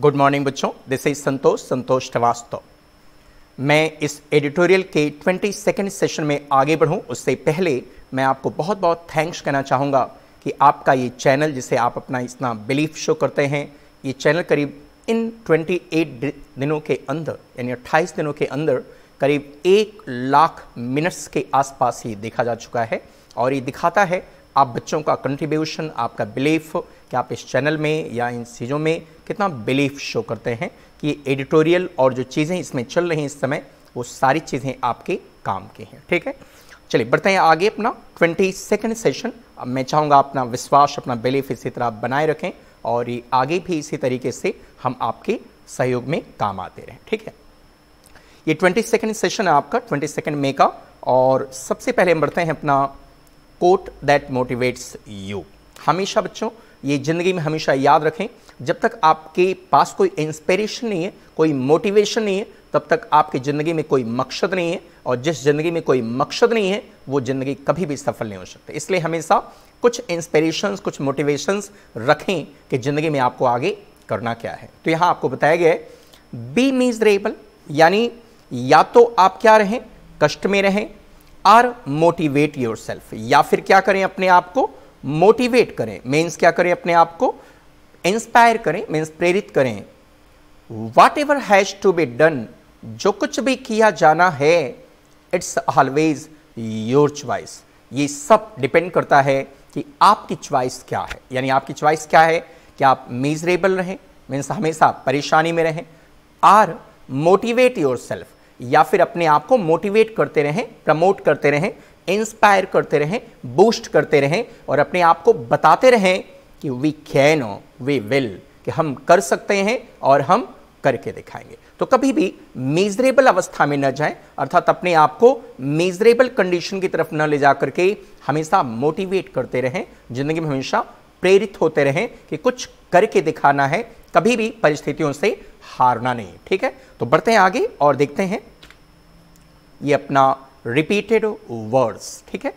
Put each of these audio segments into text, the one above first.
good morning बच्चों this is Santosh Santosh Srivastava मैं इस एडिटोरियल के ट्वेंटी सेकेंड सेशन में आगे बढ़ूं उससे पहले मैं आपको बहुत बहुत थैंक्स कहना चाहूँगा कि आपका ये चैनल जिसे आप अपना इतना बिलीफ शो करते हैं ये चैनल करीब इन 28 दिनों के अंदर यानी 28 दिनों के अंदर करीब एक लाख मिनट्स के आसपास ही देखा जा चुका है और ये दिखाता है आप बच्चों का कंट्रीब्यूशन आपका बिलीफ कि आप इस चैनल में या इन चीज़ों में कितना बिलीफ शो करते हैं कि एडिटोरियल और जो चीज़ें इसमें चल रही हैं इस समय वो सारी चीज़ें आपके काम के हैं ठीक है चलिए बढ़ते हैं आगे अपना ट्वेंटी सेकेंड सेशन अब मैं चाहूँगा अपना विश्वास अपना बिलीफ इसी तरह बनाए रखें और ये आगे भी इसी तरीके से हम आपके सहयोग में काम आते रहें ठीक है ये ट्वेंटी सेकेंड सेशन है आपका ट्वेंटी सेकेंड मे का और सबसे पहले हम बढ़ते हैं अपना कोट दैट मोटिवेट्स यू हमेशा बच्चों ये ज़िंदगी में हमेशा याद रखें जब तक आपके पास कोई इंस्पिरेशन नहीं है कोई मोटिवेशन नहीं है तब तक आपकी ज़िंदगी में कोई मकसद नहीं है और जिस ज़िंदगी में कोई मकसद नहीं है वो ज़िंदगी कभी भी सफल नहीं हो सकती इसलिए हमेशा कुछ इंस्पिरेशंस कुछ मोटिवेशंस रखें कि ज़िंदगी में आपको आगे करना क्या है तो यहाँ आपको बताया गया है बी मीजरेबल यानी या तो आप क्या रहें कष्ट में रहें आर मोटिवेट योर सेल्फ या फिर क्या करें अपने आप को मोटिवेट करें मीन्स क्या करें अपने आप को इंस्पायर करें मीन्स प्रेरित करें whatever has to be done जो कुछ भी किया जाना है इट्स ऑलवेज योर च्वाइस ये सब डिपेंड करता है कि आपकी च्वाइस क्या है यानी आपकी च्वाइस क्या है कि आप मिजरेबल रहें मीन्स हमेशा परेशानी में रहें आर मोटिवेट योर सेल्फ या फिर अपने आप को मोटिवेट करते रहें प्रमोट करते रहें इंस्पायर करते रहें बूस्ट करते रहें और अपने आप को बताते रहें कि वी कैन वी विल कि हम कर सकते हैं और हम करके दिखाएंगे तो कभी भी मेजरेबल अवस्था में न जाएं अर्थात अपने आप को मेजरेबल कंडीशन की तरफ न ले जा करके हमेशा मोटिवेट करते रहें जिंदगी में हमेशा प्रेरित होते रहें कि कुछ करके दिखाना है कभी भी परिस्थितियों से हारना नहीं ठीक है तो बढ़ते हैं आगे और देखते हैं ये अपना रिपीटेड वर्ड्स ठीक है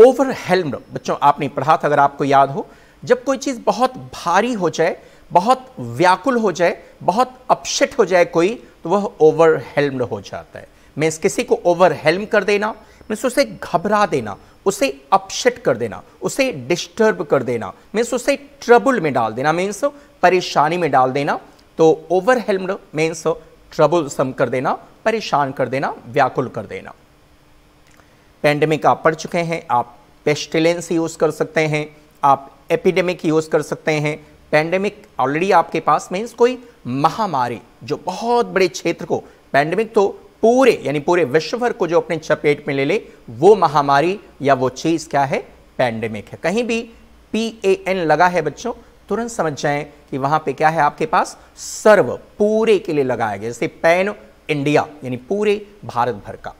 ओवर ओवरहेल्म्ड बच्चों आपने पढ़ा था अगर आपको याद हो जब कोई चीज़ बहुत भारी हो जाए बहुत व्याकुल हो जाए बहुत अपसेट हो जाए कोई तो वह ओवर ओवरहेल्म्ड हो जाता है मीन्स किसी को ओवर हेल्म कर देना मीन्स उसे घबरा देना उसे अपसेट कर देना उसे डिस्टर्ब कर देना मीन्स उसे ट्रबल में डाल देना मीन्स परेशानी में डाल देना तो overwhelmed means troublesome कर देना परेशान कर देना व्याकुल कर देना पेंडेमिक आप पढ़ चुके हैं आप पेस्टिलेंस यूज़ कर सकते हैं आप एपिडेमिक यूज़ कर सकते हैं पेंडेमिक ऑलरेडी आपके पास मीन्स कोई महामारी जो बहुत बड़े क्षेत्र को पेंडेमिक तो पूरे यानी पूरे विश्व भर को जो अपने चपेट में ले ले वो महामारी या वो चीज़ क्या है पैंडेमिक है कहीं भी पी ए एन लगा है बच्चों तुरंत समझ जाएं कि वहाँ पे क्या है आपके पास सर्व पूरे के लिए लगाया गया जैसे पैन इंडिया यानी पूरे भारत भर का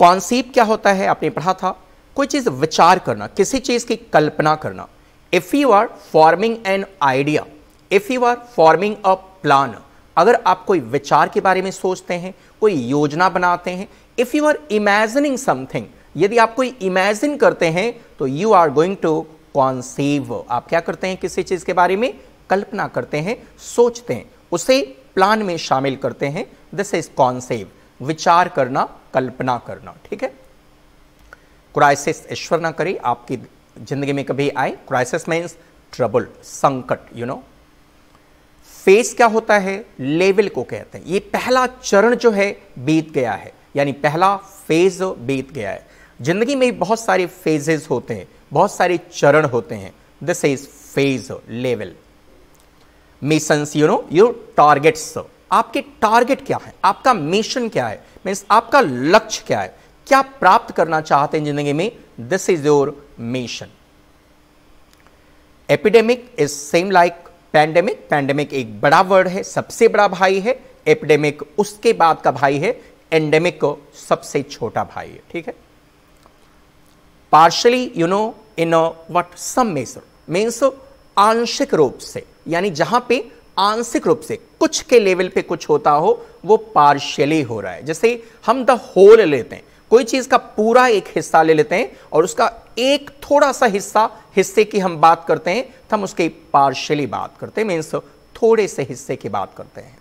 कॉन्सेप्ट क्या होता है आपने पढ़ा था कोई चीज़ विचार करना किसी चीज़ की कल्पना करना if you are forming an idea if you are forming a plan अगर आप कोई विचार के बारे में सोचते हैं कोई योजना बनाते हैं if you are imagining something यदि आप कोई इमेजिन करते हैं तो you are going to conceive आप क्या करते हैं किसी चीज़ के बारे में कल्पना करते हैं सोचते हैं उसे प्लान में शामिल करते हैं दिस इज कॉन्सेव विचार करना कल्पना करना ठीक है क्राइसिस ईश्वर ना करे आपकी जिंदगी में कभी आए क्राइसिस मीन्स ट्रबल संकट यू नो फेस क्या होता है लेवल को कहते हैं ये पहला चरण जो है बीत गया है यानी पहला फेज बीत गया है जिंदगी में बहुत सारे फेजेस होते हैं बहुत सारे चरण होते हैं this is phase level missions you know your targets आपके टारगेट क्या है आपका मिशन क्या है मीन्स आपका लक्ष्य क्या है क्या प्राप्त करना चाहते हैं जिंदगी में this is your mission epidemic is same like pandemic pandemic एक बड़ा वर्ड है सबसे बड़ा भाई है एपिडेमिक उसके बाद का भाई है एंडेमिक को सबसे छोटा भाई है ठीक है partially you know in what some measure means आंशिक रूप से यानी जहां पे आंशिक रूप से कुछ के लेवल पे कुछ होता हो वो पार्शियली हो रहा है जैसे हम द होल लेते हैं कोई चीज का पूरा एक हिस्सा ले लेते हैं और उसका एक थोड़ा सा हिस्सा हिस्से की हम बात करते हैं तो हम उसकी पार्शियली बात करते हैं मीन्स थोड़े से हिस्से की बात करते हैं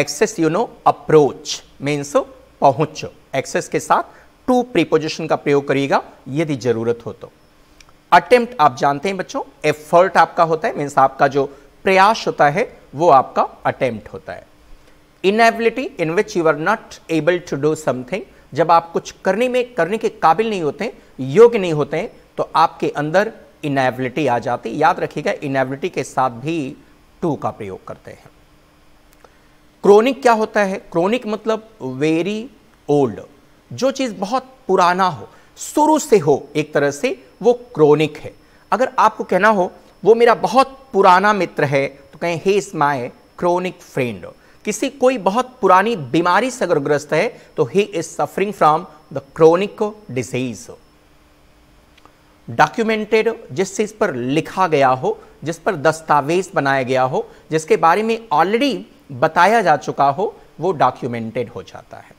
access you know approach means पहुंच एक्सेस के साथ टू प्रीपोजिशन का प्रयोग करिएगा यदि जरूरत हो तो अटेम्प्ट आप जानते हैं बच्चों एफर्ट आपका होता है मीन्स आपका जो प्रयास होता है वो आपका अटेम्प्ट होता है inability in which you are not able to do something जब आप कुछ करने में करने के काबिल नहीं होते योग्य नहीं होते तो आपके अंदर इनएबिलिटी आ जाती याद रखिएगा इनएबिलिटी के साथ भी टू का प्रयोग करते हैं क्रोनिक क्या होता है क्रोनिक मतलब वेरी ओल्ड जो चीज़ बहुत पुराना हो शुरू से हो एक तरह से वो क्रोनिक है अगर आपको कहना हो वो मेरा बहुत पुराना मित्र है तो कहें he is my chronic friend किसी कोई बहुत पुरानी बीमारी से अगर ग्रस्त है तो he is suffering from the chronic disease documented जिस चीज पर लिखा गया हो जिस पर दस्तावेज बनाया गया हो जिसके बारे में ऑलरेडी बताया जा चुका हो वो डॉक्यूमेंटेड हो जाता है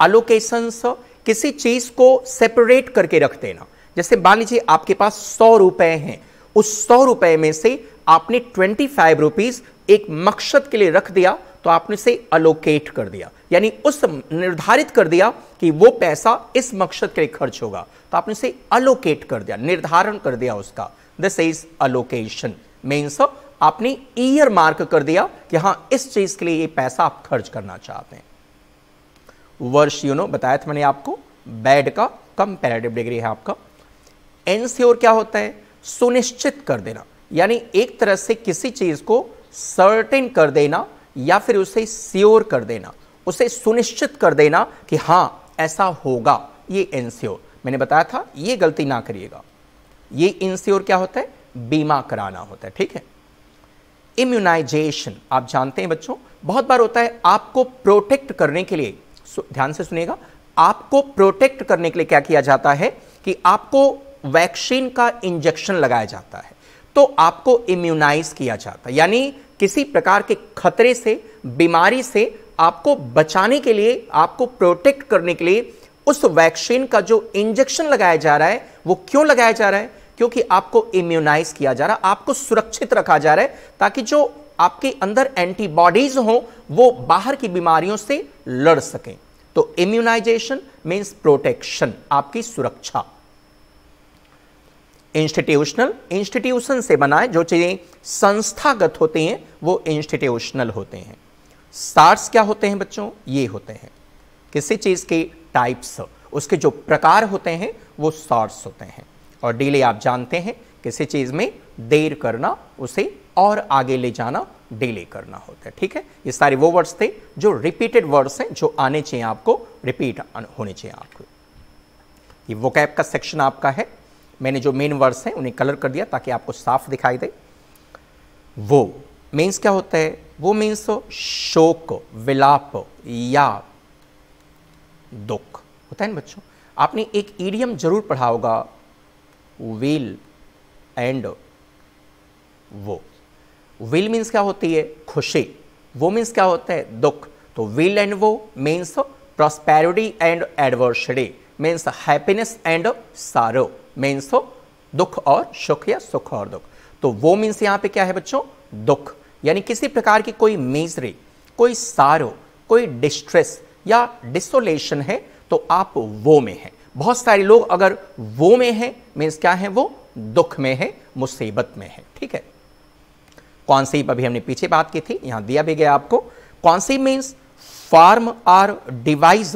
अलोकेशंस किसी चीज को सेपरेट करके रख देना जैसे मान लीजिए आपके पास सौ रुपए हैं उस सौ रुपए में से आपने ट्वेंटी फाइव रुपीज एक मकसद के लिए रख दिया तो आपने से अलोकेट कर दिया यानी उस निर्धारित कर दिया कि वो पैसा इस मकसद के लिए खर्च होगा तो आपने से अलोकेट कर दिया निर्धारण कर दिया उसका दिस इज अलोकेशन मीन्स आपने ईयर मार्क कर दिया कि हाँ इस चीज के लिए ये पैसा आप खर्च करना चाहते हैं वर्ष यू नो बताया था मैंने आपको बैड का कंपेरेटिव डिग्री है आपका एनसीओर क्या होता है सुनिश्चित कर देना यानी एक तरह से किसी चीज़ को सर्टेन कर देना या फिर उसे स्योर कर देना उसे सुनिश्चित कर देना कि हाँ ऐसा होगा ये इंस्योर मैंने बताया था ये गलती ना करिएगा ये इंस्योर क्या होता है बीमा कराना होता है ठीक है इम्यूनाइजेशन आप जानते हैं बच्चों बहुत बार होता है आपको प्रोटेक्ट करने के लिए ध्यान से सुनिएगा आपको प्रोटेक्ट करने के लिए क्या किया जाता है कि आपको वैक्सीन का इंजेक्शन लगाया जाता है तो आपको इम्यूनाइज किया जाता है यानी किसी प्रकार के खतरे से बीमारी से आपको बचाने के लिए आपको प्रोटेक्ट करने के लिए उस वैक्सीन का जो इंजेक्शन लगाया जा रहा है वो क्यों लगाया जा रहा है क्योंकि आपको इम्यूनाइज किया जा रहा है आपको सुरक्षित रखा जा रहा है ताकि जो आपके अंदर एंटीबॉडीज हो वो बाहर की बीमारियों से लड़ सकें तो इम्यूनाइजेशन मीन्स प्रोटेक्शन आपकी सुरक्षा इंस्टीट्यूशनल इंस्टीट्यूशन से बनाए जो चीज़ें संस्थागत होते हैं वो इंस्टीट्यूशनल होते हैं सार्स क्या होते हैं बच्चों ये होते हैं किसी चीज़ के टाइप्स उसके जो प्रकार होते हैं वो सार्स होते हैं और डिले आप जानते हैं किसी चीज़ में देर करना उसे और आगे ले जाना डिले करना होता है ठीक है ये सारे वो वर्ड्स थे जो रिपीटेड वर्ड्स हैं जो आने चाहिए आपको रिपीट होने चाहिए आपको ये कैप का सेक्शन आपका है मैंने जो मेन वर्ड्स हैं उन्हें कलर कर दिया ताकि आपको साफ दिखाई दे वो मीन्स क्या होता है वो मीन्स तो शोक विलाप या दुख होता है ना बच्चों आपने एक ईडियम जरूर पढ़ा होगा weal and woe weal means क्या होती है खुशी वो मीन्स क्या होता है दुख तो weal and woe means prosperity and adversity means happiness and sorrow means तो दुख और सुख या सुख और दुख तो वो मीन्स यहाँ पे क्या है बच्चों दुख यानी किसी प्रकार की कोई मेजरी कोई सारो कोई डिस्ट्रेस या डिसोलेशन है तो आप वो में हैं बहुत सारे लोग अगर वो में हैं मीन्स क्या है वो दुख में है मुसीबत में है ठीक है कॉन्सीप अभी हमने पीछे बात की थी यहां दिया भी गया आपको conceive means form or devise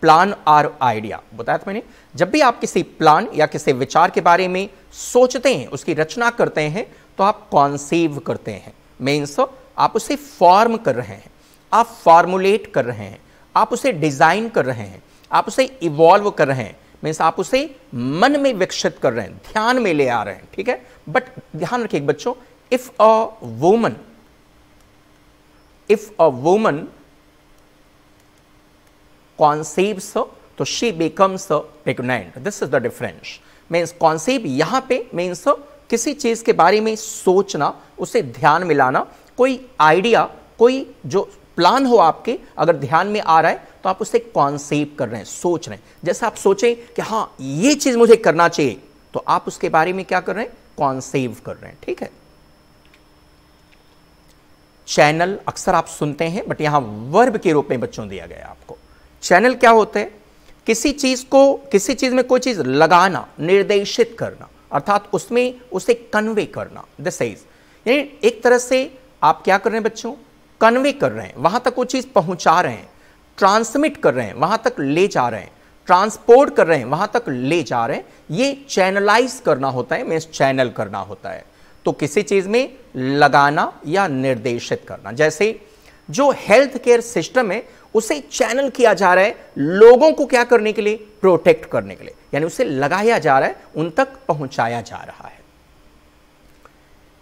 plan or idea बताया था मैंने जब भी आप किसी प्लान या किसी विचार के बारे में सोचते हैं उसकी रचना करते हैं तो आप कॉन्सीव करते हैं मीन्स आप उसे फॉर्म कर रहे हैं आप फॉर्मुलेट कर रहे हैं आप उसे डिज़ाइन कर रहे हैं आप उसे इवॉल्व कर रहे हैं मीन्स आप उसे मन में विकसित कर रहे हैं ध्यान में ले आ रहे हैं ठीक है बट ध्यान रखिए बच्चों if a woman if a woman conceives तो she becomes pregnant this is the difference means concept यहाँ पे means किसी चीज़ के बारे में सोचना उसे ध्यान में लाना कोई आइडिया कोई जो प्लान हो आपके अगर ध्यान में आ रहा है तो आप उसे कॉन्सेप्ट कर रहे हैं सोच रहे हैं जैसे आप सोचें कि हाँ ये चीज़ मुझे करना चाहिए तो आप उसके बारे में क्या कर रहे हैं कॉन्सेव कर रहे हैं ठीक है चैनल अक्सर आप सुनते हैं बट यहां वर्ब के रूप में बच्चों दिया गया आपको चैनल क्या होते हैं किसी चीज़ को किसी चीज़ में कोई चीज़ लगाना निर्देशित करना अर्थात उसमें उसे कन्वे करना दिस इज यानी एक तरह से आप क्या कर रहे हैं बच्चों कन्वे कर रहे हैं वहां तक वो चीज़ पहुंचा रहे हैं ट्रांसमिट कर रहे हैं वहां तक ले जा रहे हैं ट्रांसपोर्ट कर रहे हैं वहां तक ले जा रहे हैं ये चैनलाइज करना होता है मीन्स चैनल करना होता है तो किसी चीज़ में लगाना या निर्देशित करना जैसे जो हेल्थ केयर सिस्टम है उसे चैनल किया जा रहा है लोगों को क्या करने के लिए प्रोटेक्ट करने के लिए यानी उसे लगाया जा रहा है उन तक पहुंचाया जा रहा है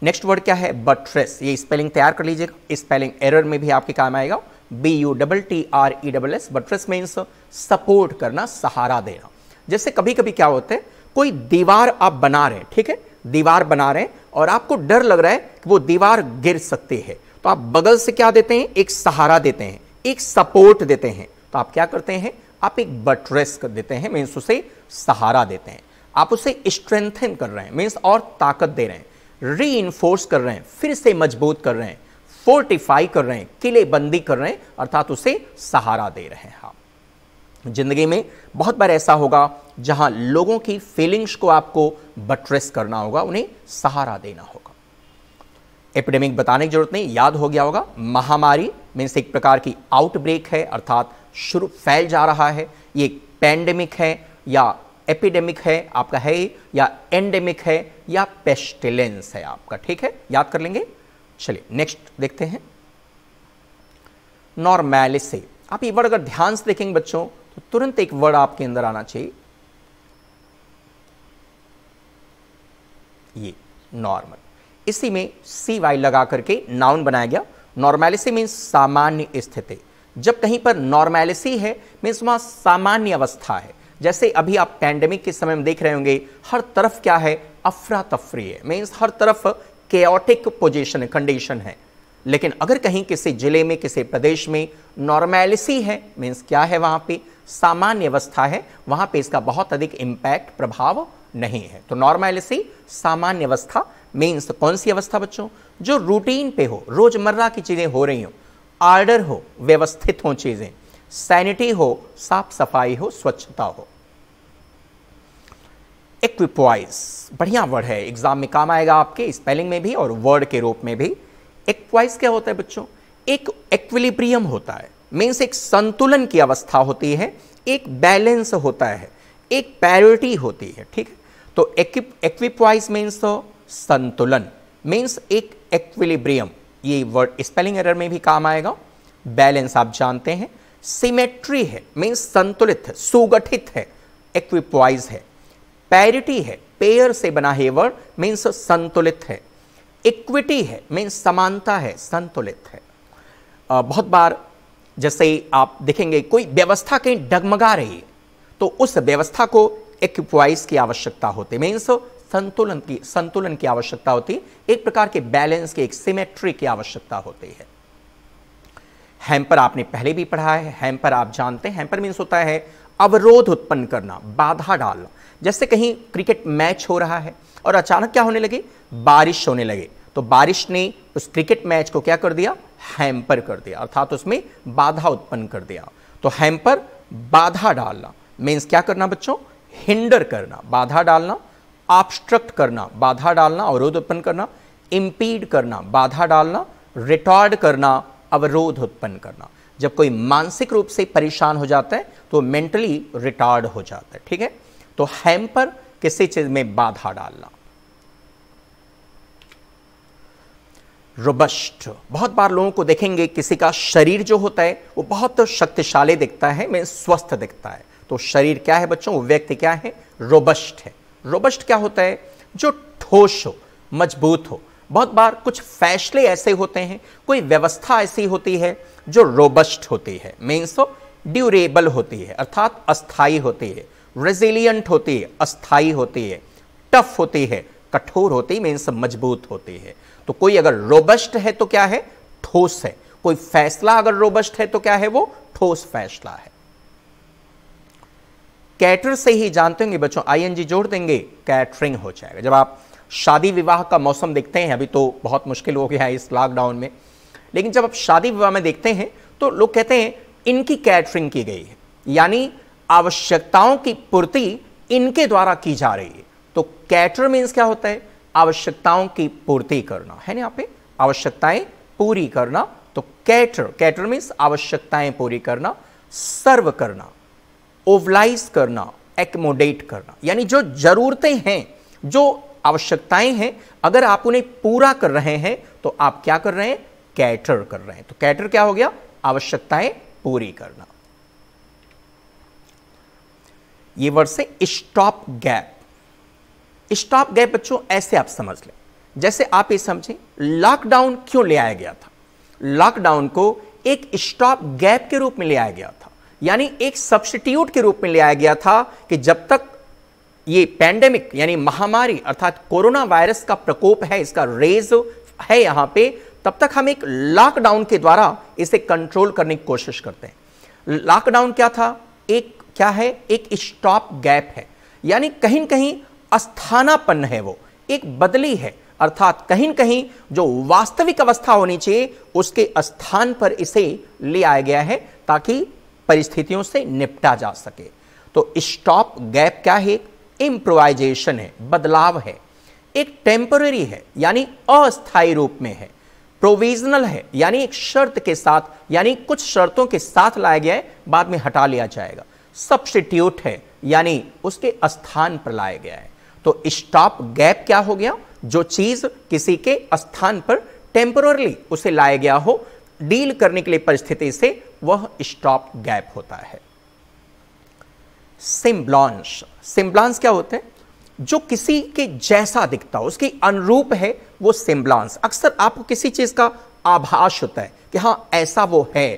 नेक्स्ट वर्ड क्या है बट्रेस ये स्पेलिंग तैयार कर लीजिएगा स्पेलिंग एरर में भी आपके काम आएगा B U double T R E double S buttress means support करना सहारा देना जैसे कभी कभी क्या होता है कोई दीवार आप बना रहे हैं ठीक है दीवार बना रहे हैं और आपको डर लग रहा है कि वो दीवार गिर सकती है तो आप बगल से क्या देते हैं एक सहारा देते हैं एक सपोर्ट देते हैं तो आप क्या करते हैं आप एक बटरेस कर देते हैं मीन्स उसे सहारा देते हैं आप उसे स्ट्रेंथन कर रहे हैं मीन्स और ताकत दे रहे हैं री कर रहे हैं फिर से मजबूत कर रहे हैं फोर्टिफाई कर रहे हैं किलेबंदी कर रहे हैं अर्थात उसे सहारा दे रहे हैं आप जिंदगी में बहुत बार ऐसा होगा जहां लोगों की फीलिंग्स को आपको बट्रेस करना होगा उन्हें सहारा देना होगा एपिडेमिक बताने की जरूरत नहीं याद हो गया होगा महामारी मीन्स एक प्रकार की आउटब्रेक है अर्थात शुरू फैल जा रहा है ये पैंडेमिक है या एपिडेमिक है आपका है या एंडेमिक है या पेस्टिलेंस है आपका ठीक है याद कर लेंगे चलिए नेक्स्ट देखते हैं नॉर्मेलिसे आप ये वर्ड अगर ध्यान से देखेंगे बच्चों तो तुरंत एक वर्ड आपके अंदर आना चाहिए ये नॉर्मल इसी में सी वाई लगा करके नाउन बनाया गया नॉर्मैलिसी मीन्स सामान्य स्थिति जब कहीं पर नॉर्मैलिसी है मीन्स वहाँ सामान्य अवस्था है जैसे अभी आप पैंडेमिक के समय में देख रहे होंगे हर तरफ क्या है अफरा तफरी है मीन्स हर तरफ केओटिक पोजिशन कंडीशन है लेकिन अगर कहीं किसी जिले में किसी प्रदेश में नॉर्मैलिसी है मीन्स क्या है वहाँ पे सामान्य अवस्था है वहाँ पे इसका बहुत अधिक इम्पैक्ट प्रभाव नहीं है तो नॉर्मैलिसी सामान्य अवस्था मीन्स तो कौन सी अवस्था बच्चों जो रूटीन पे हो रोज़मर्रा की चीज़ें हो रही हों आर्डर हो व्यवस्थित हों चीज़ें सैनिटी हो साफ सफाई हो स्वच्छता हो इक्विपॉइज बढ़िया वर्ड है एग्जाम में काम आएगा आपके स्पेलिंग में भी और वर्ड के रूप में भी इक्वाइज क्या होता है बच्चों एक एक्विलिब्रियम होता है मीन्स एक संतुलन की अवस्था होती है एक बैलेंस होता है एक पैरिटी होती है ठीक तो एक्विपॉइज मीन्स तो संतुलन मीन्स एक एक्विलिब्रियम ये वर्ड स्पेलिंग एरर में भी काम आएगा बैलेंस आप जानते हैं सिमेट्री है मीन्स संतुलित है सुगठित है एक्विपवाइज है पैरिटी है पेयर से बना है वर्ड मीन्स संतुलित है इक्विटी है मीन्स समानता है संतुलित है आ, बहुत बार जैसे आप देखेंगे कोई व्यवस्था कहीं डगमगा रही है तो उस व्यवस्था को एक्विपवाइज की आवश्यकता होती है मीन्स संतुलन की संतुलन की आवश्यकता होती है एक प्रकार के बैलेंस के एक सिमेट्री की आवश्यकता होती है हैम्पर आपने पहले भी पढ़ा है हैम्पर आप जानते हैं हैम्पर मीन्स होता है अवरोध उत्पन्न करना बाधा डालना जैसे कहीं क्रिकेट मैच हो रहा है और अचानक क्या होने लगे बारिश होने लगे तो बारिश ने उस क्रिकेट मैच को क्या कर दिया हैम्पर कर दिया अर्थात तो उसमें बाधा उत्पन्न कर दिया तो हैम्पर बाधा डालना मीन्स क्या करना बच्चों हिंडर करना बाधा डालना ऑब्स्ट्रक्ट करना बाधा डालना अवरोध उत्पन्न करना इम्पीड करना बाधा डालना रिटॉर्ड करना अवरोध उत्पन्न करना जब कोई मानसिक रूप से परेशान हो जाता है तो मेंटली रिटार्ड हो जाता है ठीक है तो हैम्पर किसी चीज में बाधा डालना रोबस्ट बहुत बार लोगों को देखेंगे किसी का शरीर जो होता है वो बहुत शक्तिशाली दिखता है मैं स्वस्थ दिखता है तो शरीर क्या है बच्चों वो व्यक्ति क्या है रोबस्ट है रोबस्ट क्या होता है जो ठोस हो मजबूत हो बहुत बार कुछ फैसले ऐसे होते हैं कोई व्यवस्था ऐसी होती है जो रोबस्ट होती है मीन्स ड्यूरेबल तो होती है अर्थात अस्थाई होती है रेजिलियंट होती है अस्थाई होती है टफ होती है कठोर होती है मीन्स मजबूत होती है तो कोई अगर रोबस्ट है तो क्या है ठोस है कोई फैसला अगर रोबस्ट है तो क्या है वो ठोस फैसला है कैटर से ही जानते होंगे बच्चों आईएनजी जोड़ देंगे कैटरिंग हो जाएगा जब आप शादी विवाह का मौसम देखते हैं अभी तो बहुत मुश्किल हो गया है इस लॉकडाउन में लेकिन जब आप शादी विवाह में देखते हैं तो लोग कहते हैं इनकी कैटरिंग की गई है यानी आवश्यकताओं की पूर्ति इनके द्वारा की जा रही है तो कैटर मीन्स क्या होता है आवश्यकताओं की पूर्ति करना है ना यहाँ पे आवश्यकताएं पूरी करना तो कैटर कैटर मीन्स आवश्यकताएं पूरी करना सर्व करना ओवलाइज करना एक्मोडेट करना यानी जो ज़रूरतें हैं जो आवश्यकताएं हैं अगर आप उन्हें पूरा कर रहे हैं तो आप क्या कर रहे हैं कैटर कर रहे हैं तो कैटर क्या हो गया आवश्यकताएं पूरी करना ये वर्ड से स्टॉप गैप स्टॉप गैप बच्चों ऐसे आप समझ लें जैसे आप ये समझें लॉकडाउन क्यों ले आया गया था लॉकडाउन को एक स्टॉप गैप के रूप में ले आया गया था यानी एक सब्सटीट्यूट के रूप में ले आया गया था कि जब तक ये पैंडेमिक यानी महामारी अर्थात कोरोना वायरस का प्रकोप है इसका रेज है यहाँ पे तब तक हम एक लॉकडाउन के द्वारा इसे कंट्रोल करने की कोशिश करते हैं लॉकडाउन क्या था एक क्या है एक स्टॉप गैप है यानी कहीं कहीं अस्थानापन्न है वो एक बदली है अर्थात कहीं कहीं जो वास्तविक अवस्था होनी चाहिए उसके स्थान पर इसे ले आया गया है ताकि परिस्थितियों से निपटा जा सके तो स्टॉप गैप क्या है इम्प्रोवाइजेशन है बदलाव है एक टेम्पररी है यानी अस्थायी रूप में है प्रोविजनल है यानी एक शर्त के साथ यानी कुछ शर्तों के साथ लाया गया है बाद में हटा लिया जाएगा सब्सिट्यूट है यानी उसके स्थान पर लाया गया है तो स्टॉप गैप क्या हो गया जो चीज किसी के स्थान पर टेम्पोरली उसे लाया गया हो डील करने के लिए परिस्थिति से वह स्टॉप गैप होता है सिम्ब्लॉन्स सिम्ब्लॉन्स क्या होते हैं जो किसी के जैसा दिखता हो उसकी अनुरूप है वो सिम्ब्लॉन्स अक्सर आपको किसी चीज का आभास होता है कि हां ऐसा वो है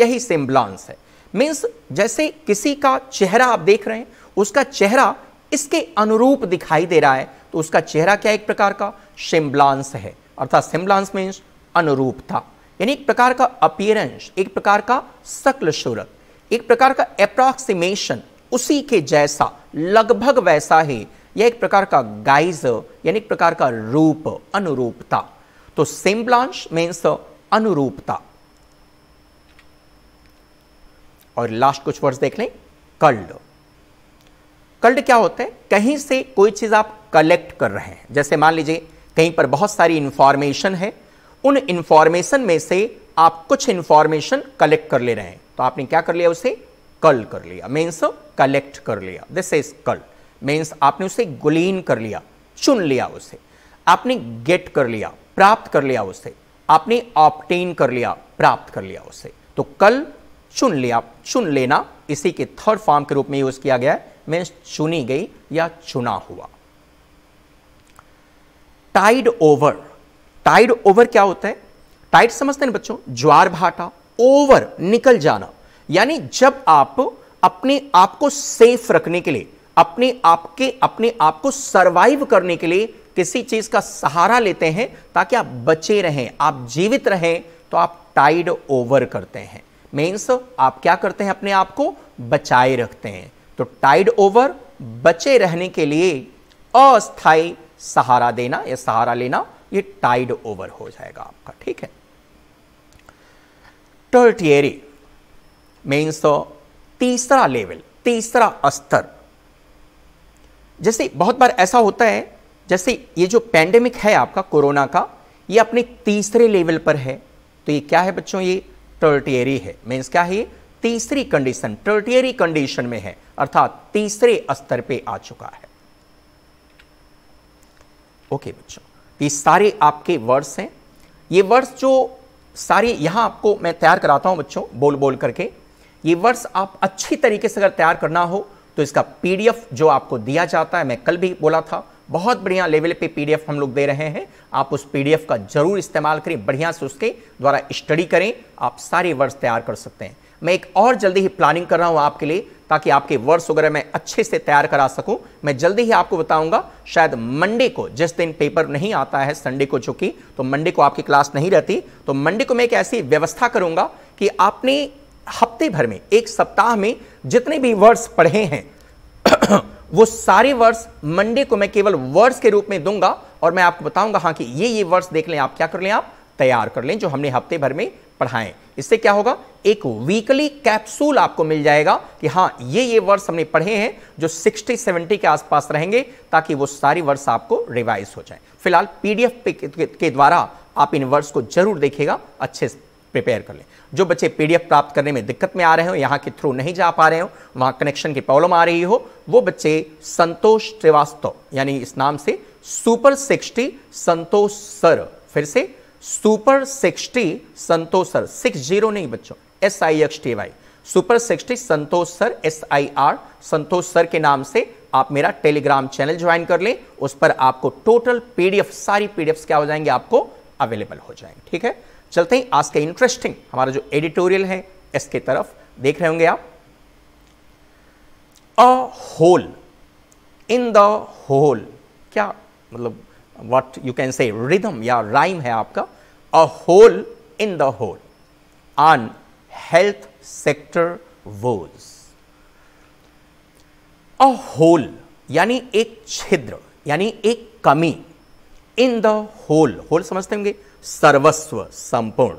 यही सिम्ब्लॉन्स है मीन्स जैसे किसी का चेहरा आप देख रहे हैं उसका चेहरा इसके अनुरूप दिखाई दे रहा है तो उसका चेहरा क्या एक प्रकार का सिम्ब्लॉन्स है अर्थात सिम्ब्लांस मीन्स अनुरूपता यानी एक प्रकार का अपियरेंस एक प्रकार का शक्ल सूरत एक प्रकार का अप्रॉक्सीमेशन उसी के जैसा लगभग वैसा ही यह एक प्रकार का गाइज यानी एक प्रकार का रूप अनुरूपता तो सिम्बलांश मीन्स अनुरूपता और लास्ट कुछ वर्ड्स देख लें कल्ड कल्ड क्या होता है कहीं से कोई चीज़ आप कलेक्ट कर रहे हैं जैसे मान लीजिए कहीं पर बहुत सारी इंफॉर्मेशन है उन इंफॉर्मेशन में से आप कुछ इंफॉर्मेशन कलेक्ट कर ले रहे हैं तो आपने क्या कर लिया उसे कल कर लिया मीन्स कलेक्ट कर लिया दिस इज कल मीन्स आपने उसे गुलीन कर लिया चुन लिया उसे आपने गेट कर लिया प्राप्त कर लिया उसे आपने ऑप्टेन कर लिया प्राप्त कर लिया उसे तो कल चुन लिया चुन लेना इसी के थर्ड फॉर्म के रूप में यूज किया गया है मीन्स चुनी गई या चुना हुआ टाइड ओवर टाइड ओवर क्या होता है टाइड समझते हैं बच्चों ज्वार भाटा ओवर निकल जाना यानी जब आप अपने आप को सेफ रखने के लिए अपने आप के अपने आप को सरवाइव करने के लिए किसी चीज का सहारा लेते हैं ताकि आप बचे रहें आप जीवित रहें तो आप टाइड ओवर करते हैं मीन्स आप क्या करते हैं अपने आप को बचाए रखते हैं तो टाइड ओवर बचे रहने के लिए अस्थाई सहारा देना या सहारा लेना ये टाइड ओवर हो जाएगा आपका ठीक है टर्टियरी मीन्स तो तीसरा लेवल तीसरा स्तर जैसे बहुत बार ऐसा होता है जैसे ये जो पैंडेमिक है आपका कोरोना का ये अपने तीसरे लेवल पर है तो ये क्या है बच्चों ये टर्टियरी है मीन्स क्या है तीसरी कंडीशन टर्टियरी कंडीशन में है अर्थात तीसरे स्तर पे आ चुका है ओके बच्चों ये सारे आपके वर्ड्स हैं ये वर्ड्स जो सारे यहाँ आपको मैं तैयार कराता हूँ बच्चों बोल बोल करके ये वर्ड्स आप अच्छी तरीके से अगर तैयार करना हो तो इसका पीडीएफ जो आपको दिया जाता है मैं कल भी बोला था बहुत बढ़िया लेवल पे पीडीएफ हम लोग दे रहे हैं आप उस पीडीएफ का जरूर इस्तेमाल करें बढ़िया से उसके द्वारा स्टडी करें आप सारे वर्ड्स तैयार कर सकते हैं मैं एक और जल्दी ही प्लानिंग कर रहा हूँ आपके लिए ताकि आपके वर्ड्स वगैरह मैं अच्छे से तैयार करा सकूं मैं जल्दी ही आपको बताऊंगा शायद मंडे को जिस दिन पेपर नहीं आता है संडे को चूंकि तो मंडे को आपकी क्लास नहीं रहती तो मंडे को मैं एक ऐसी व्यवस्था करूंगा कि आपने हफ्ते भर में एक सप्ताह में जितने भी वर्ड्स पढ़े हैं वो सारे वर्ड्स मंडे को मैं केवल वर्ड्स के रूप में दूंगा और मैं आपको बताऊंगा हाँ कि ये ये वर्ड्स देख लें आप क्या कर लें आप तैयार कर लें जो हमने हफ्ते भर में पढ़ाएं इससे क्या होगा एक वीकली कैप्सूल आपको मिल जाएगा कि हाँ ये ये वर्ड्स हमने पढ़े हैं जो 60 70 के आसपास रहेंगे ताकि वो सारी वर्ड्स आपको रिवाइज हो जाए फिलहाल पीडीएफ के द्वारा आप इन वर्ड्स को जरूर देखेगा अच्छे से प्रिपेयर कर लें जो बच्चे पीडीएफ प्राप्त करने में दिक्कत में आ रहे हो यहाँ के थ्रू नहीं जा पा रहे हो वहाँ कनेक्शन की प्रॉब्लम आ रही हो वो बच्चे संतोष श्रीवास्तव यानी इस नाम से सुपर सिक्सटी संतोष सर फिर से super sixty Santosh sir six zero नहीं बच्चों S I X T Y super sixty Santosh sir S I R Santosh sir के नाम से आप मेरा टेलीग्राम चैनल ज्वाइन कर लें उस पर आपको टोटल पीडीएफ सारी पीडीएफ क्या हो जाएंगे आपको अवेलेबल हो जाएंगे ठीक है चलते हैं आज का इंटरेस्टिंग हमारा जो एडिटोरियल है इसके तरफ देख रहे होंगे आप a hole in the whole क्या मतलब what you can say rhythm या राइम है आपका a hole in the whole on health sector woes a hole यानी एक छिद्र यानी एक कमी इन द होल होल समझते होंगे सर्वस्व संपूर्ण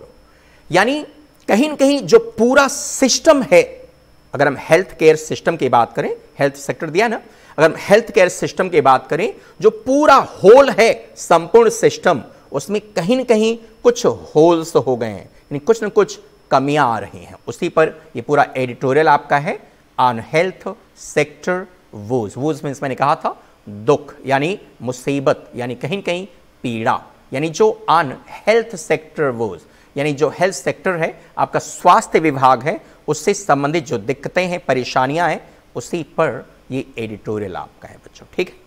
यानी कहीं न कहीं जो पूरा सिस्टम है अगर हम हेल्थ केयर सिस्टम की बात करें हेल्थ सेक्टर दिया ना अगर हम हेल्थ केयर सिस्टम की बात करें जो पूरा होल है संपूर्ण सिस्टम उसमें कहीं ना कहीं कुछ होल्स हो गए हैं यानी कुछ ना कुछ कमियां आ रही हैं उसी पर ये पूरा एडिटोरियल आपका है on health sector woes woes means मैंने कहा था दुख यानी मुसीबत यानी कहीं कहीं पीड़ा यानी जो ऑन हेल्थ सेक्टर वोज यानी जो हेल्थ सेक्टर है आपका स्वास्थ्य विभाग है उससे संबंधित जो दिक्कतें हैं परेशानियां हैं उसी पर ये एडिटोरियल आपका है बच्चों ठीक है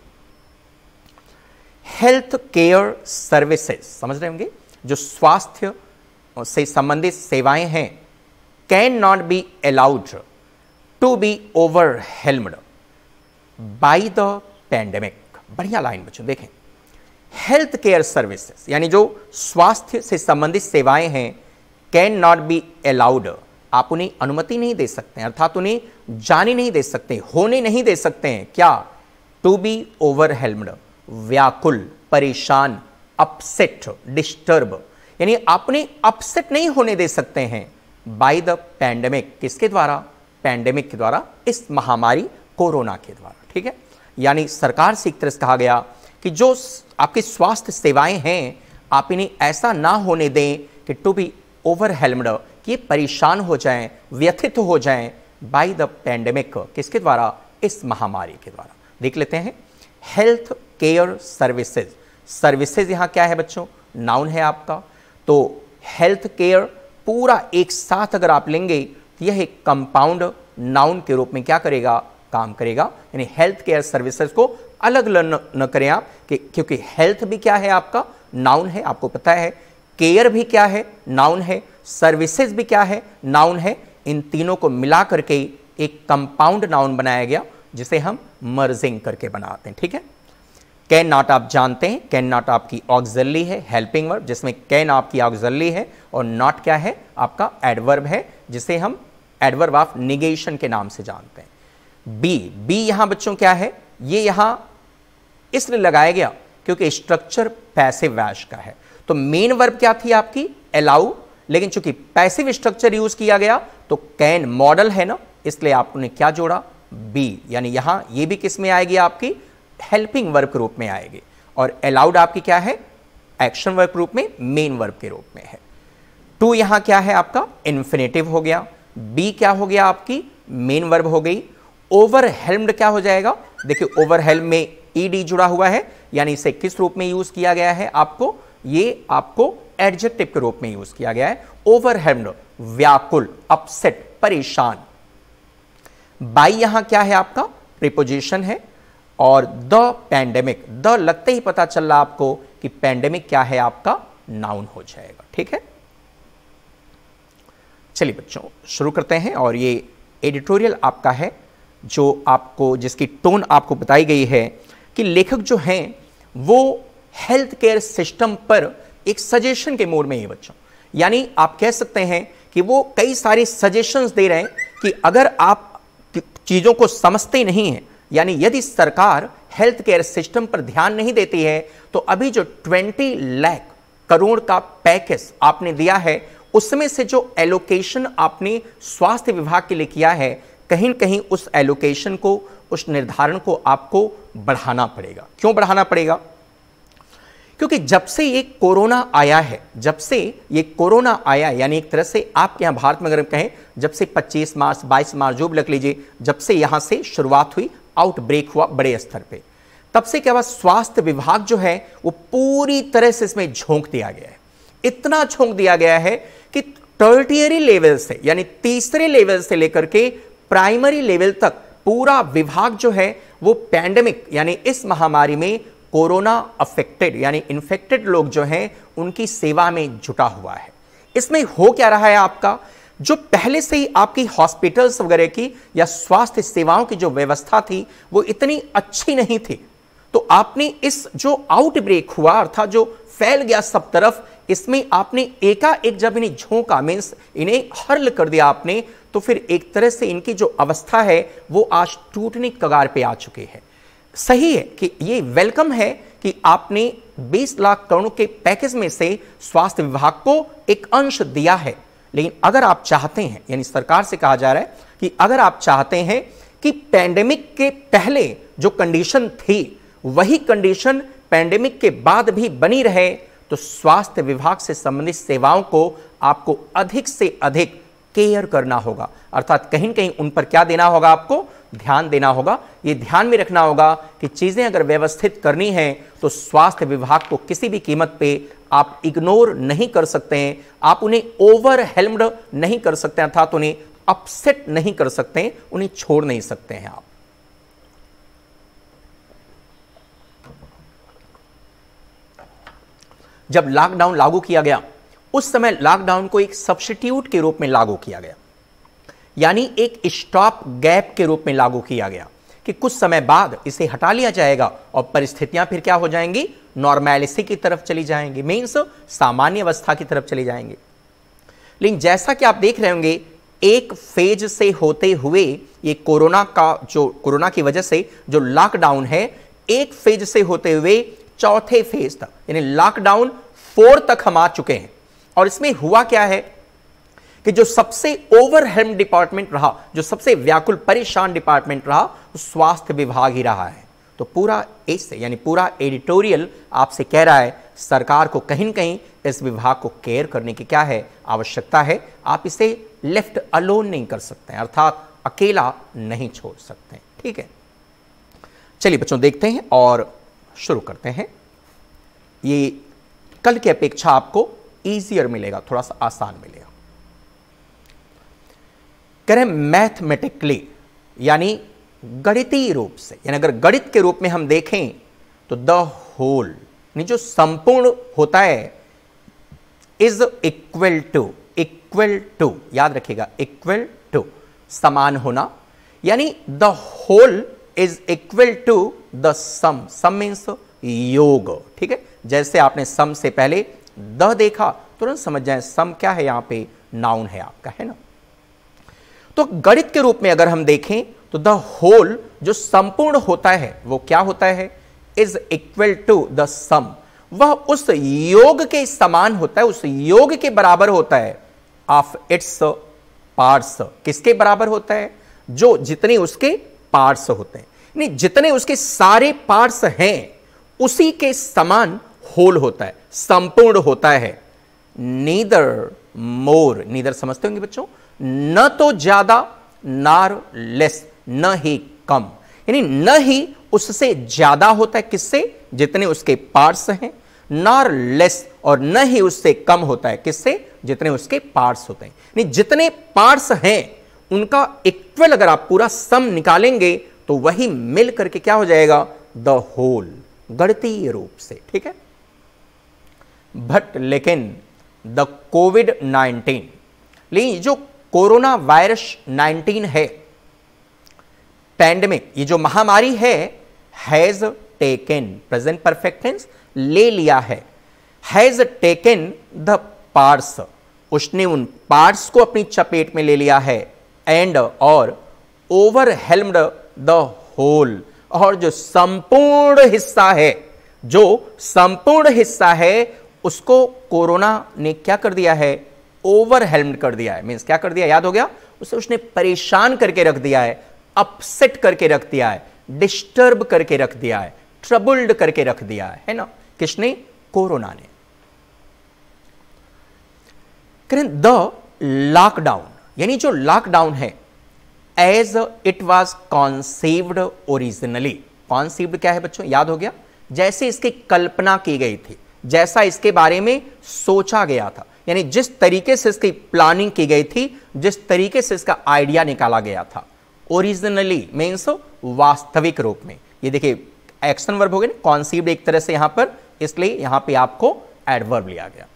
हेल्थ केयर सर्विसेज समझ रहे होंगे जो स्वास्थ्य से संबंधित सेवाएं हैं cannot be allowed to be overwhelmed by the pandemic बढ़िया लाइन बच्चों देखें हेल्थ केयर सर्विसेज यानी जो स्वास्थ्य से संबंधित सेवाएं हैं कैन नॉट बी अलाउड आप उन्हें अनुमति नहीं दे सकते हैं अर्थात उन्हें जाने नहीं दे सकते होने नहीं दे सकते हैं क्या टू बी ओवर हेल्मड व्याकुल परेशान अपसेट डिस्टर्ब यानी आप उन्हें अपसेट नहीं होने दे सकते हैं बाय द पैंडेमिक किसके द्वारा पैंडेमिक के द्वारा इस महामारी कोरोना के द्वारा ठीक है यानी सरकार से एक तरह से कहा गया कि जो आपकी स्वास्थ्य सेवाएं हैं आप इन्हें ऐसा ना होने दें कि टू बी ओवर हेल्मड कि परेशान हो जाएं व्यथित हो जाएं बाय द पैंडमिक किसके द्वारा इस महामारी के द्वारा देख लेते हैं हेल्थ केयर सर्विसेज सर्विसेज यहाँ क्या है बच्चों नाउन है आपका तो हेल्थ केयर पूरा एक साथ अगर आप लेंगे तो यह एक कंपाउंड नाउन के रूप में क्या करेगा काम करेगा यानी हेल्थ केयर सर्विसेज को अलग न, न करें आप कि क्योंकि हेल्थ भी क्या है आपका नाउन है आपको पता है केयर भी क्या है नाउन है सर्विसेज भी क्या है नाउन है इन तीनों को मिला करके एक कंपाउंड नाउन बनाया गया जिसे हम मर्जिंग करके बनाते हैं ठीक है कैन नॉट आप जानते हैं कैन नॉट आपकी ऑक्जल्ली है हेल्पिंग वर्ब जिसमें कैन आपकी ऑक्जल्ली है और नॉट क्या है आपका एडवर्ब है जिसे हम एडवर्ब ऑफ निगेशन के नाम से जानते हैं बी बी यहाँ बच्चों क्या है ये यहाँ इसलिए लगाया गया क्योंकि स्ट्रक्चर पैसिव वैश का है तो मेन वर्ब क्या थी आपकी अलाउ लेकिन चूंकि पैसिव स्ट्रक्चर यूज किया गया तो कैन मॉडल है ना इसलिए आपने क्या जोड़ा बी यानी यहां ये भी किस में आएगी आपकी हेल्पिंग वर्ब के रूप में आएगी और अलाउड आपकी क्या है एक्शन वर्ब रूप में मेन वर्ब के रूप में है टू यहां क्या है आपका इन्फिनेटिव हो गया बी क्या हो गया आपकी मेन वर्ब हो गई ओवर हेल्म्ड क्या हो जाएगा देखिए ओवर हेल्म में ईडी जुड़ा हुआ है यानी इसे किस रूप में यूज किया गया है आपको ये आपको एडजेक्टिव के रूप में यूज किया गया है ओवरहेम्ड व्याकुल अपसेट परेशान बाई यहां क्या है आपका प्रिपोजिशन है और द पैंडेमिक द लगते ही पता चल रहा आपको कि पैंडेमिक क्या है आपका नाउन हो जाएगा ठीक है चलिए बच्चों शुरू करते हैं और ये एडिटोरियल आपका है जो आपको जिसकी टोन आपको बताई गई है कि लेखक जो हैं वो हेल्थ केयर सिस्टम पर एक सजेशन के मोड में है बच्चों यानी आप कह सकते हैं कि वो कई सारे सजेशंस दे रहे हैं कि अगर आप चीज़ों को समझते नहीं हैं यानी यदि सरकार हेल्थ केयर सिस्टम पर ध्यान नहीं देती है तो अभी जो 20 लाख करोड़ का पैकेज आपने दिया है उसमें से जो एलोकेशन आपने स्वास्थ्य विभाग के लिए किया है कहीं न कहीं उस एलोकेशन को उस निर्धारण को आपको बढ़ाना पड़ेगा क्यों बढ़ाना पड़ेगा क्योंकि जब से ये कोरोना आया है जब से ये कोरोना आया है यानी एक तरह से आपके यहाँ भारत में अगर कहें जब से 25 मार्च 22 मार्च जो भी लग लीजिए जब से यहाँ से शुरुआत हुई आउटब्रेक हुआ बड़े स्तर पे तब से क्या हुआ स्वास्थ्य विभाग जो है वो पूरी तरह से इसमें झोंक दिया गया है इतना झोंक दिया गया है कि टर्टियरी लेवल से यानी तीसरे लेवल से लेकर के प्राइमरी लेवल तक पूरा विभाग जो है वो पैंडेमिक यानी इस महामारी में कोरोना अफेक्टेड यानी इन्फेक्टेड लोग जो हैं उनकी सेवा में जुटा हुआ है इसमें हो क्या रहा है आपका जो पहले से ही आपकी हॉस्पिटल्स वगैरह की या स्वास्थ्य सेवाओं की जो व्यवस्था थी वो इतनी अच्छी नहीं थी तो आपने इस जो आउटब्रेक हुआ अर्थात जो फैल गया सब तरफ इसमें आपने एकाएक जब इन्हें झोंका मीन्स इन्हें हर्ल कर दिया आपने तो फिर एक तरह से इनकी जो अवस्था है वो आज टूटने कगार पे आ चुकी है सही है कि ये वेलकम है कि आपने 20 लाख करोड़ के पैकेज में से स्वास्थ्य विभाग को एक अंश दिया है लेकिन अगर आप चाहते हैं यानी सरकार से कहा जा रहा है कि अगर आप चाहते हैं कि पैंडेमिक के पहले जो कंडीशन थी वही कंडीशन पैंडेमिक के बाद भी बनी रहे तो स्वास्थ्य विभाग से संबंधित सेवाओं को आपको अधिक से अधिक केयर करना होगा अर्थात कहीं कहीं उन पर क्या देना होगा आपको ध्यान देना होगा ये ध्यान में रखना होगा कि चीज़ें अगर व्यवस्थित करनी हैं तो स्वास्थ्य विभाग को किसी भी कीमत पे आप इग्नोर नहीं कर सकते हैं आप उन्हें ओवर हेल्म्ड नहीं कर सकते अर्थात उन्हें अपसेट नहीं कर सकते हैं उन्हें छोड़ नहीं सकते हैं आप जब लॉकडाउन लागू किया गया उस समय लॉकडाउन को एक सब्सिट्यूट के रूप में लागू किया गया यानी एक स्टॉप गैप के रूप में लागू किया गया कि कुछ समय बाद इसे हटा लिया जाएगा और परिस्थितियां फिर क्या हो जाएंगी नॉर्मैलिसी की तरफ चली जाएंगी मीन्स सामान्य अवस्था की तरफ चली जाएंगे लेकिन जैसा कि आप देख रहे होंगे एक फेज से होते हुए ये कोरोना का जो कोरोना की वजह से जो लॉकडाउन है एक फेज से होते हुए चौथे फेज तक यानी लॉकडाउन फोर तक हम आ चुके हैं और इसमें हुआ क्या है कि जो सबसे ओवरहेम डिपार्टमेंट रहा जो सबसे व्याकुल परेशान डिपार्टमेंट रहा वो स्वास्थ्य विभाग ही रहा है तो पूरा एस यानी पूरा एडिटोरियल आपसे कह रहा है सरकार को कहीं ना कहीं इस विभाग को केयर करने की क्या है आवश्यकता है आप इसे लेफ्ट अलोन नहीं कर सकते अर्थात अकेला नहीं छोड़ सकते ठीक है चलिए बच्चों देखते हैं और शुरू करते हैं ये कल की अपेक्षा आपको ईजियर मिलेगा थोड़ा सा आसान मिलेगा करें मैथमेटिकली यानी गणितीय रूप से यानी अगर गणित के रूप में हम देखें तो द होल यानी जो संपूर्ण होता है is equal to equal to याद रखिएगा इक्वल टू समान होना यानी the whole is equal to the sum sum means योग ठीक है जैसे आपने सम से पहले द देखा तुरंत समझ जाए सम क्या है यहां पे नाउन है आपका है ना तो गणित के रूप में अगर हम देखें तो द होल जो संपूर्ण होता है वो क्या होता है is equal to the sum वह उस योग के समान होता है उस योग के बराबर होता है ऑफ इट्स पार्ट्स किसके बराबर होता है जो जितने उसके पार्ट्स होते हैं नहीं जितने उसके सारे पार्ट्स हैं उसी के समान होल होता है संपूर्ण होता है नीदर मोर नीदर समझते होंगे बच्चों न तो ज्यादा नार लेस न ही कम यानी न ही उससे ज्यादा होता है किससे जितने उसके पार्ट्स हैं नार लेस और न ही उससे कम होता है किससे जितने उसके पार्ट्स होते हैं यानी जितने पार्ट्स हैं उनका इक्वल अगर आप पूरा सम निकालेंगे तो वही मिल करके क्या हो जाएगा द होल गणतीय रूप से ठीक है बट लेकिन द कोविड नाइनटीन लेकिन जो कोरोना वायरस नाइनटीन है पैंडमिक ये जो महामारी है हैज टेकन प्रेजेंट परफेक्टेंस ले लिया है हैज टेकन द पार्स उसने उन पार्ट्स को अपनी चपेट में ले लिया है एंड और ओवर हेल्म्ड द होल और जो संपूर्ण हिस्सा है जो संपूर्ण हिस्सा है उसको कोरोना ने क्या कर दिया है ओवर ओवरहेल्म्ड कर दिया है मीन्स क्या कर दिया याद हो गया उसे उसने परेशान करके रख दिया है अपसेट करके रख दिया है डिस्टर्ब करके रख दिया है ट्रबल्ड करके रख दिया है है ना किसने कोरोना ने करें द लॉकडाउन यानी जो लॉकडाउन है as it was conceived originally concept क्या है बच्चों याद हो गया जैसे इसकी कल्पना की गई थी जैसा इसके बारे में सोचा गया था यानी जिस तरीके से इसकी प्लानिंग की गई थी जिस तरीके से इसका आइडिया निकाला गया था ओरिजिनली मीन्स वास्तविक रूप में ये देखिए एक्शन वर्ब हो गया ना कॉन्सीव्ड एक तरह से यहां पर इसलिए यहां पे आपको एडवर्ब लिया गया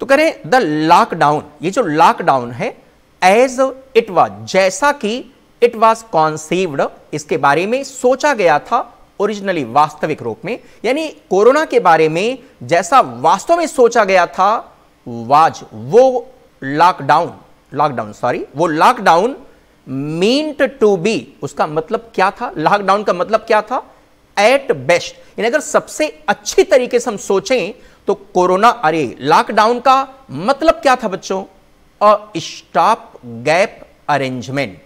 तो करें द लॉकडाउन ये जो लॉकडाउन है एज इट वॉज जैसा कि इट वॉज कॉन्सीव्ड इसके बारे में सोचा गया था ओरिजिनली वास्तविक रूप में यानी कोरोना के बारे में जैसा वास्तव में सोचा गया था वाज वो लॉकडाउन लॉकडाउन सॉरी वो लॉकडाउन मींट टू बी उसका मतलब क्या था लॉकडाउन का मतलब क्या था एट बेस्ट यानी अगर सबसे अच्छी तरीके से हम सोचें तो कोरोना अरे लॉकडाउन का मतलब क्या था बच्चों स्टॉप गैप अरेंजमेंट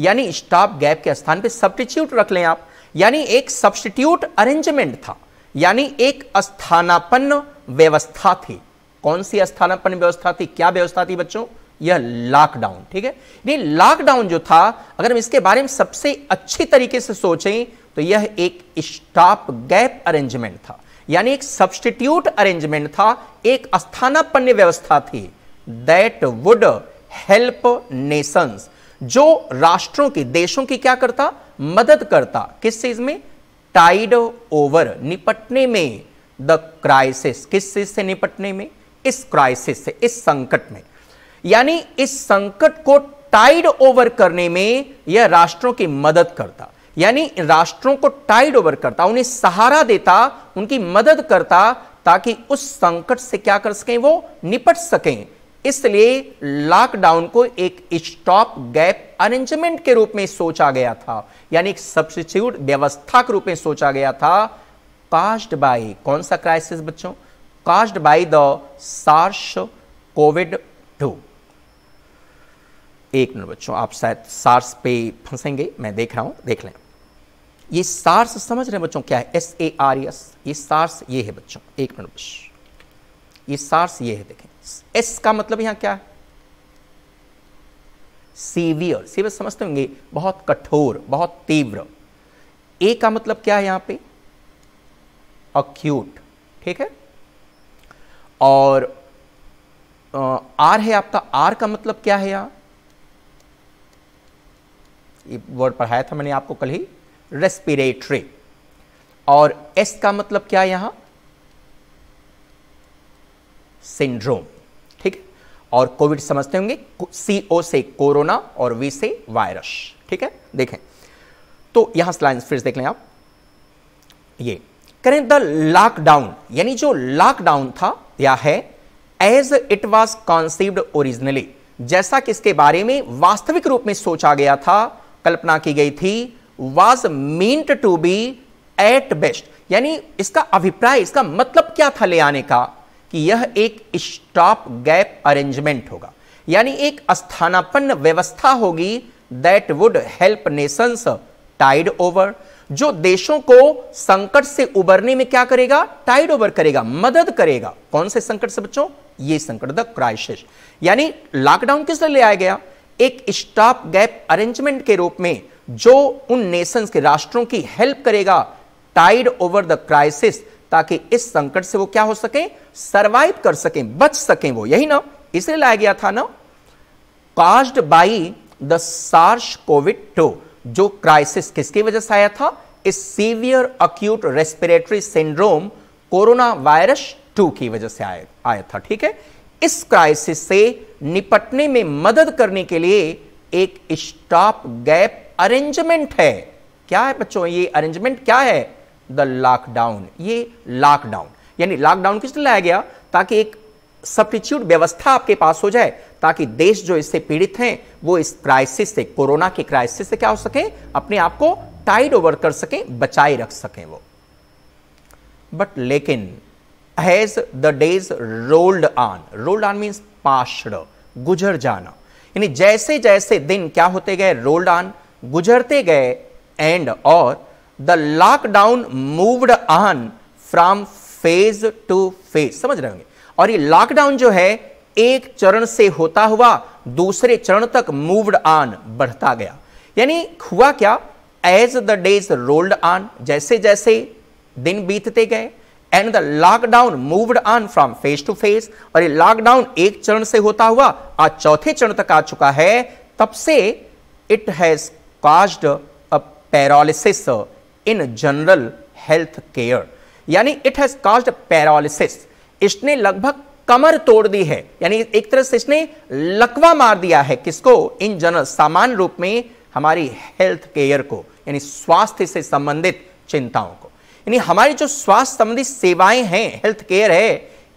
यानी स्टॉप गैप के स्थान पे सब्टिट्यूट रख लें आप यानी एक सब्सटीट्यूट अरेंजमेंट था यानी एक स्थानापन्न व्यवस्था थी कौन सी स्थानापन्न व्यवस्था थी क्या व्यवस्था थी बच्चों यह लॉकडाउन ठीक है ये लॉकडाउन जो था अगर हम इसके बारे में सबसे अच्छी तरीके से सोचें तो यह एक स्टॉप गैप अरेंजमेंट था यानी एक सब्सटीट्यूट अरेंजमेंट था एक स्थानापन्न व्यवस्था थी दैट वुड हेल्प नेशंस जो राष्ट्रों की देशों की क्या करता मदद करता किस चीज में टाइड ओवर निपटने में द क्राइसिस किस चीज से निपटने में इस क्राइसिस से इस संकट में यानी इस संकट को टाइड ओवर करने में यह राष्ट्रों की मदद करता यानी राष्ट्रों को टाइड ओवर करता उन्हें सहारा देता उनकी मदद करता ताकि उस संकट से क्या कर सकें वो निपट सकें इसलिए लॉकडाउन को एक स्टॉप गैप अरेंजमेंट के रूप में सोचा गया था यानी एक सब्सिट्यूट व्यवस्था के रूप में सोचा गया था कास्ट बाय कौन सा क्राइसिस बच्चों caused by the SARS COVID two एक मिनट बच्चों आप शायद सार्स पे फंसेंगे मैं देख रहा हूं देख लें ये सार्स समझ रहे बच्चों क्या है एस ए आर एस ये सार्स ये है बच्चों एक मिनट बच्चों ये सार्स ये है देखें एस का मतलब यहां क्या है सीवियर सीवियर समझते होंगे बहुत कठोर बहुत तीव्र ए का मतलब क्या है यहां पे अक्यूट ठीक है और आर है आपका आर का मतलब क्या है यहां ये वर्ड पढ़ाया था मैंने आपको कल ही रेस्पिरेटरी और एस का मतलब क्या है यहां सिंड्रोम और कोविड समझते होंगे सी ओ से कोरोना और वी से वायरस ठीक है देखें तो यहां स्लाइन फिर देख लें आप ये करें द लॉकडाउन यानी जो लॉकडाउन था या है as it was conceived originally जैसा कि इसके बारे में वास्तविक रूप में सोचा गया था कल्पना की गई थी was meant to be at best यानी इसका अभिप्राय इसका मतलब क्या था ले आने का कि यह एक स्टॉप गैप अरेंजमेंट होगा यानी एक स्थानापन्न व्यवस्था होगी that would help nations tide over जो देशों को संकट से उबरने में क्या करेगा टाइड ओवर करेगा मदद करेगा कौन से संकट से बच्चों ये संकट द क्राइसिस यानी लॉकडाउन किस लिए आया गया एक स्टॉप गैप अरेंजमेंट के रूप में जो उन नेशंस के राष्ट्रों की हेल्प करेगा टाइड ओवर द क्राइसिस ताकि इस संकट से वो क्या हो सके सरवाइव कर सकें बच सकें वो यही ना इसलिए लाया गया था ना caused by the SARS COVID two जो क्राइसिस किसकी वजह से आया था इस severe acute respiratory syndrome corona virus two की वजह से आया आया था ठीक है इस क्राइसिस से निपटने में मदद करने के लिए एक स्टॉप गैप अरेंजमेंट है क्या है बच्चों ये अरेंजमेंट क्या है द लॉकडाउन ये लॉकडाउन यानी लॉकडाउन किसने लाया गया ताकि एक सब्टीट्यूट व्यवस्था आपके पास हो जाए ताकि देश जो इससे पीड़ित हैं वो इस क्राइसिस से कोरोना के क्राइसिस से क्या हो सके अपने आप को टाइड ओवर कर सकें बचाए रख सकें वो बट लेकिन has the days rolled on rolled on means passed गुजर जाना यानी जैसे जैसे दिन क्या होते गए रोल्ड ऑन गुजरते गए एंड और the lockdown moved on from phase to phase समझ रहे होंगे और ये लॉकडाउन जो है एक चरण से होता हुआ दूसरे चरण तक मूव्ड ऑन बढ़ता गया यानी हुआ क्या as the days rolled on जैसे जैसे दिन बीतते गए and the lockdown moved on from phase to phase और ये लॉकडाउन एक चरण से होता हुआ आज चौथे चरण तक आ चुका है तब से it has caused a paralysis in general health care यानी इट हैज कास्ड पैरालिसिस इसने लगभग कमर तोड़ दी है यानी एक तरह से इसने लकवा मार दिया है किसको इन जनरल सामान्य रूप में हमारी हेल्थ केयर को यानी स्वास्थ्य से संबंधित चिंताओं को यानी हमारी जो स्वास्थ्य संबंधी सेवाएं हैं हेल्थ केयर है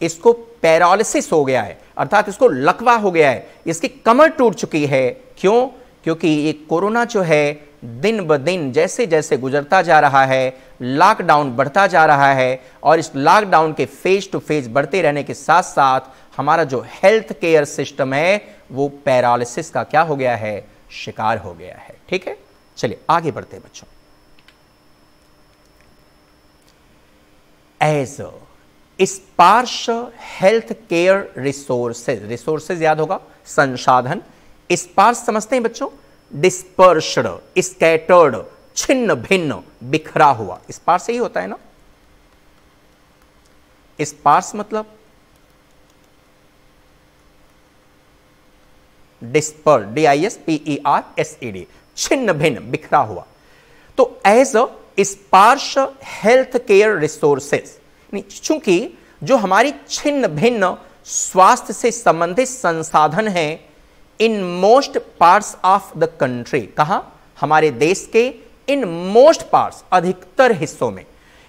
इसको पैरालिसिस हो गया है अर्थात इसको लकवा हो गया है इसकी कमर टूट चुकी है क्यों क्योंकि ये कोरोना जो है दिन ब दिन जैसे जैसे गुजरता जा रहा है लॉकडाउन बढ़ता जा रहा है और इस लॉकडाउन के फेज टू फेज बढ़ते रहने के साथ साथ हमारा जो हेल्थ केयर सिस्टम है वो पैरालिसिस का क्या हो गया है शिकार हो गया है ठीक है चलिए आगे बढ़ते हैं बच्चों as sparse health care resources resources याद होगा संसाधन स्पार्श समझते हैं बच्चों डिस्पर्शड स्कैटर्ड छिन्न भिन्न बिखरा हुआ स्पार्स ही होता है ना स्पार्स मतलब dispersed D I S P E R S E D छिन्न भिन्न बिखरा हुआ तो as a sparse health care resources चूंकि जो हमारी छिन्न भिन्न स्वास्थ्य से संबंधित संसाधन हैं in most parts of the country कहा हमारे देश के इन मोस्ट पार्ट्स अधिकतर हिस्सों में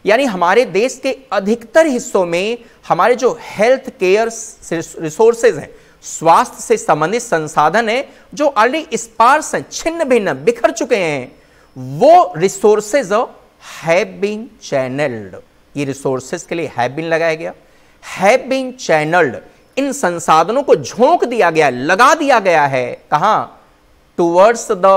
यानी हमारे देश के अधिकतर हिस्सों में हमारे जो हेल्थ केयर रिसोर्सेज हैं स्वास्थ्य से संबंधित संसाधन है जो ऑलरेडी स्पार्स हैं छिन्न भिन्न बिखर चुके हैं वो रिसोर्सेज हैव बीन चैनल्ड ये रिसोर्सेज के लिए हैव बीन लगाया गया हैव बीन चैनल्ड इन संसाधनों को झोंक दिया गया लगा दिया गया है कहा टूवर्ड्स द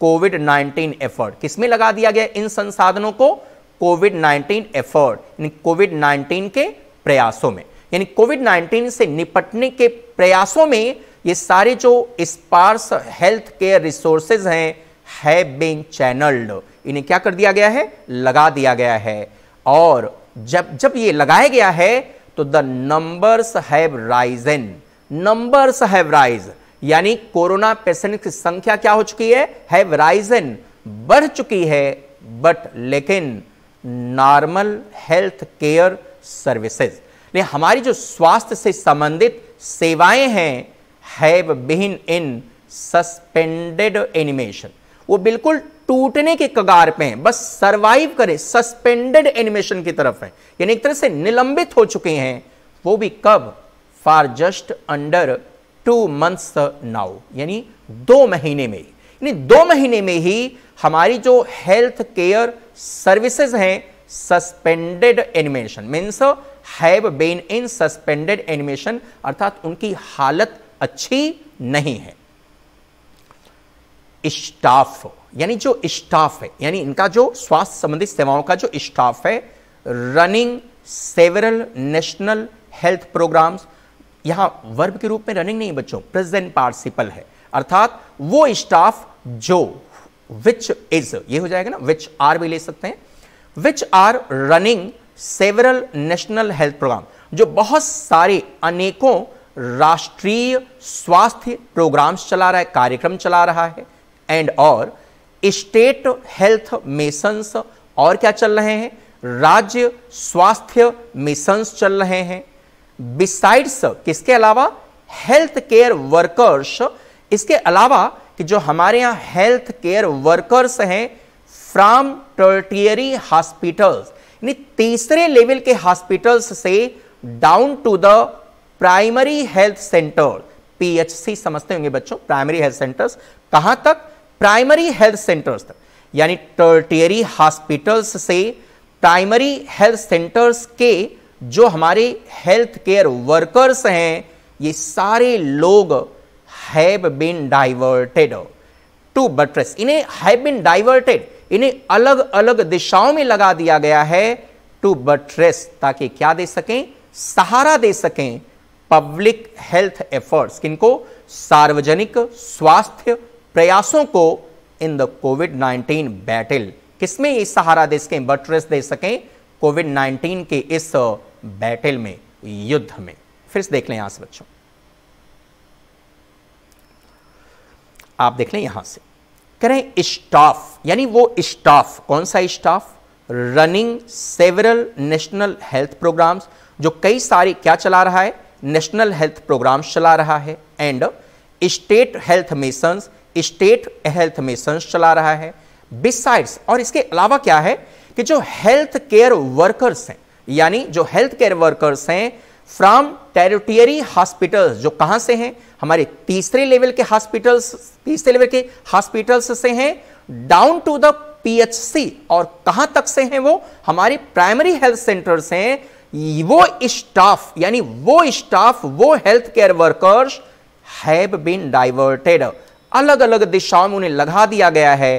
कोविड 19 एफर्ट किसमें लगा दिया गया इन संसाधनों को कोविड 19 एफर्ट यानी कोविड 19 के प्रयासों में यानी कोविड 19 से निपटने के प्रयासों में ये सारे जो स्पार्स हेल्थ केयर रिसोर्सेज हैं है बीन चैनल्ड इन्हें क्या कर दिया गया है लगा दिया गया है और जब जब ये लगाया गया है तो the numbers have risen numbers have rise यानी कोरोना पेशेंट की संख्या क्या हो चुकी है हैव राइजन बढ़ चुकी है बट लेकिन नॉर्मल हेल्थ केयर सर्विसेज हमारी जो स्वास्थ्य से संबंधित सेवाएं हैं have been in suspended animation वो बिल्कुल टूटने के कगार पे हैं बस सरवाइव करें सस्पेंडेड एनिमेशन की तरफ है यानी एक तरह से निलंबित हो चुके हैं वो भी कब for just under two months now यानी दो महीने में यानी दो महीने में ही हमारी जो हेल्थ केयर सर्विसेज हैं suspended animation means have been in suspended animation अर्थात उनकी हालत अच्छी नहीं है स्टाफ यानी जो स्टाफ है यानी इनका जो स्वास्थ्य संबंधित सेवाओं का जो स्टाफ है running several national health programmes यहाँ वर्ब के रूप में रनिंग नहीं बच्चों प्रेजेंट पार्सिपल है अर्थात वो स्टाफ जो विच इज ये हो जाएगा ना विच आर भी ले सकते हैं which are running several national health programme जो बहुत सारे अनेकों राष्ट्रीय स्वास्थ्य प्रोग्राम्स चला रहा है कार्यक्रम चला रहा है एंड और स्टेट हेल्थ मिशंस और क्या चल रहे हैं राज्य स्वास्थ्य मिशंस चल रहे हैं बिसाइड्स किसके अलावा हेल्थ केयर वर्कर्स इसके अलावा कि जो हमारे यहाँ हेल्थ केयर वर्कर्स हैं फ्राम टर्टियरी हॉस्पिटल्स यानी तीसरे लेवल के हॉस्पिटल्स से down to the primary health centre PHC समझते होंगे बच्चों प्राइमरी हेल्थ सेंटर्स कहां तक प्राइमरी हेल्थ सेंटर्स तक यानी टर्टियरी हॉस्पिटल्स से प्राइमरी हेल्थ सेंटर्स के जो हमारे हेल्थ केयर वर्कर्स हैं ये सारे लोग have been diverted to buttress इन्हें हैव बीन डाइवर्टेड इन्हें अलग अलग दिशाओं में लगा दिया गया है टू बट्रेस ताकि क्या दे सकें सहारा दे सकें पब्लिक हेल्थ एफर्ट्स किनको सार्वजनिक स्वास्थ्य प्रयासों को इन द कोविड 19 बैटल किसमें इस सहारा दे सकें बट्रेस दे सकें कोविड 19 के इस बैटल में युद्ध में फिर से देख लें यहां से बच्चों आप देख लें यहां से करें स्टाफ यानी वो स्टाफ कौन सा staff running several national health programmes जो कई सारे क्या चला रहा है नेशनल हेल्थ प्रोग्राम्स चला रहा है and state health missions state health mission चला रहा है बिसाइड्स और इसके अलावा क्या है कि जो हेल्थ केयर वर्कर्स हैं यानी जो हेल्थ केयर वर्कर्स हैं फ्रॉम टेरिटरी हॉस्पिटल जो कहां से हैं हमारे तीसरे लेवल के हॉस्पिटल्स तीसरे लेवल के हॉस्पिटल्स से हैं डाउन टू द पीएचसी और कहां तक से हैं वो हमारे प्राइमरी हेल्थ सेंटर्स हैं वो स्टाफ यानी वो स्टाफ वो health care workers have been diverted अलग अलग दिशाओं में उन्हें लगा दिया गया है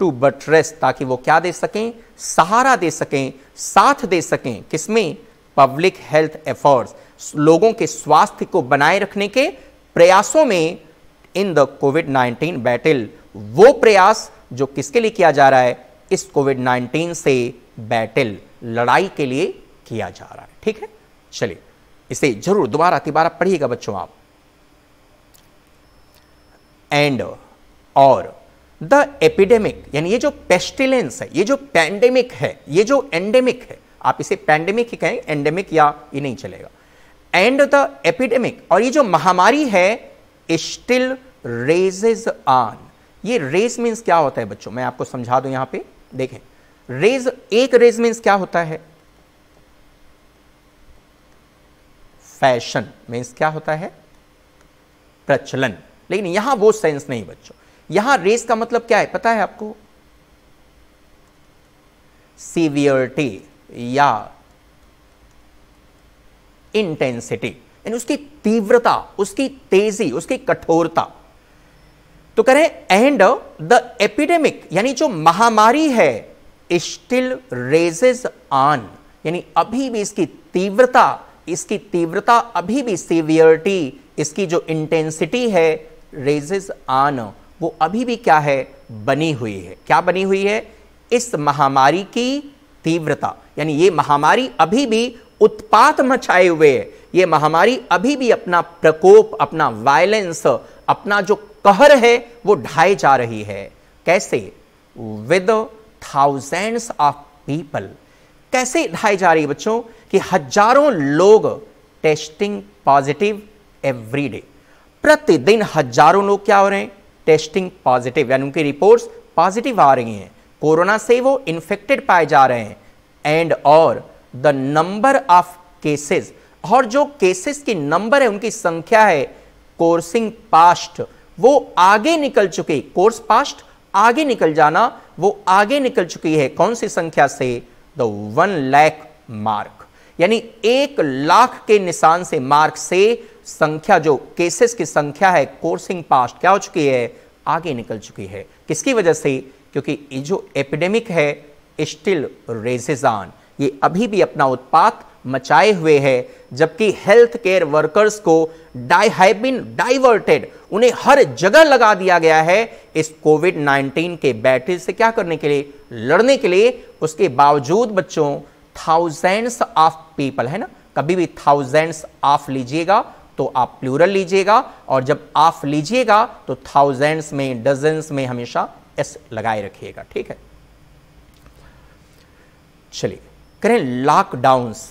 टू बट्रेस ताकि वो क्या दे सकें सहारा दे सकें साथ दे सकें किसमें पब्लिक हेल्थ एफर्ट्स लोगों के स्वास्थ्य को बनाए रखने के प्रयासों में इन द कोविड 19 बैटल वो प्रयास जो किसके लिए किया जा रहा है इस कोविड 19 से बैटल लड़ाई के लिए किया जा रहा है ठीक है चलिए इसे जरूर दोबारा तिबारा पढ़िएगा बच्चों आप एंड और द एपिडेमिक यानी ये जो पेस्टिलेंस है ये जो पैंडेमिक है ये जो एंडेमिक है आप इसे पैंडेमिक ही कहें एंडेमिक या ये नहीं चलेगा एंड द एपिडेमिक और ये जो महामारी है स्टिल रेजेज ऑन ये रेज मीन्स क्या होता है बच्चों मैं आपको समझा दूं यहां पे देखें रेज एक रेज मीन्स क्या होता है फैशन मीन्स क्या होता है प्रचलन लेकिन यहां वो सेंस नहीं बच्चों यहां रेस का मतलब क्या है पता है आपको सीवियरिटी या इंटेंसिटी यानी उसकी तीव्रता उसकी तेजी उसकी कठोरता तो करें एंड द एपिडेमिक यानी जो महामारी है स्टिल रेजेज ऑन यानी अभी भी इसकी तीव्रता इसकी तीव्रता अभी भी सीवियरिटी इसकी जो इंटेंसिटी है रेजेज आन वो अभी भी क्या है बनी हुई है क्या बनी हुई है इस महामारी की तीव्रता यानी ये महामारी अभी भी उत्पात मचाए हुए है ये महामारी अभी भी अपना प्रकोप अपना वायलेंस अपना जो कहर है वो ढाए जा रही है कैसे विद थाउजेंड्स ऑफ पीपल कैसे ढाई जा रही है बच्चों कि हजारों लोग टेस्टिंग पॉजिटिव एवरी डे प्रतिदिन हजारों लोग क्या हो रहे हैं टेस्टिंग पॉजिटिव यानी उनकी रिपोर्ट्स पॉजिटिव आ रही हैं कोरोना से वो इन्फेक्टेड पाए जा रहे हैं एंड और द नंबर ऑफ केसेस और जो केसेस की नंबर है उनकी संख्या है कोर्सिंग पास्ट वो आगे निकल चुकी कोर्स पास्ट आगे निकल जाना वो आगे निकल चुकी है कौन सी संख्या से द वन लैख मार्क यानी एक लाख के निशान से मार्क से संख्या जो केसेस की संख्या है कोर्सिंग पास्ट क्या हो चुकी है आगे निकल चुकी है किसकी वजह से क्योंकि ये जो एपिडेमिक है स्टिल रेजिजान ये अभी भी अपना उत्पात मचाए हुए है जबकि हेल्थ केयर वर्कर्स को डाई डाइवर्टेड उन्हें हर जगह लगा दिया गया है इस कोविड 19 के बैटरी से क्या करने के लिए लड़ने के लिए उसके बावजूद बच्चों थाउजेंड्स ऑफ पीपल है ना कभी भी थाउजेंड्स ऑफ लीजिएगा तो आप प्लूरल लीजिएगा और जब ऑफ लीजिएगा तो थाउजेंड्स में डजेंस में हमेशा एस लगाए रखिएगा ठीक है चलिए करें lockdowns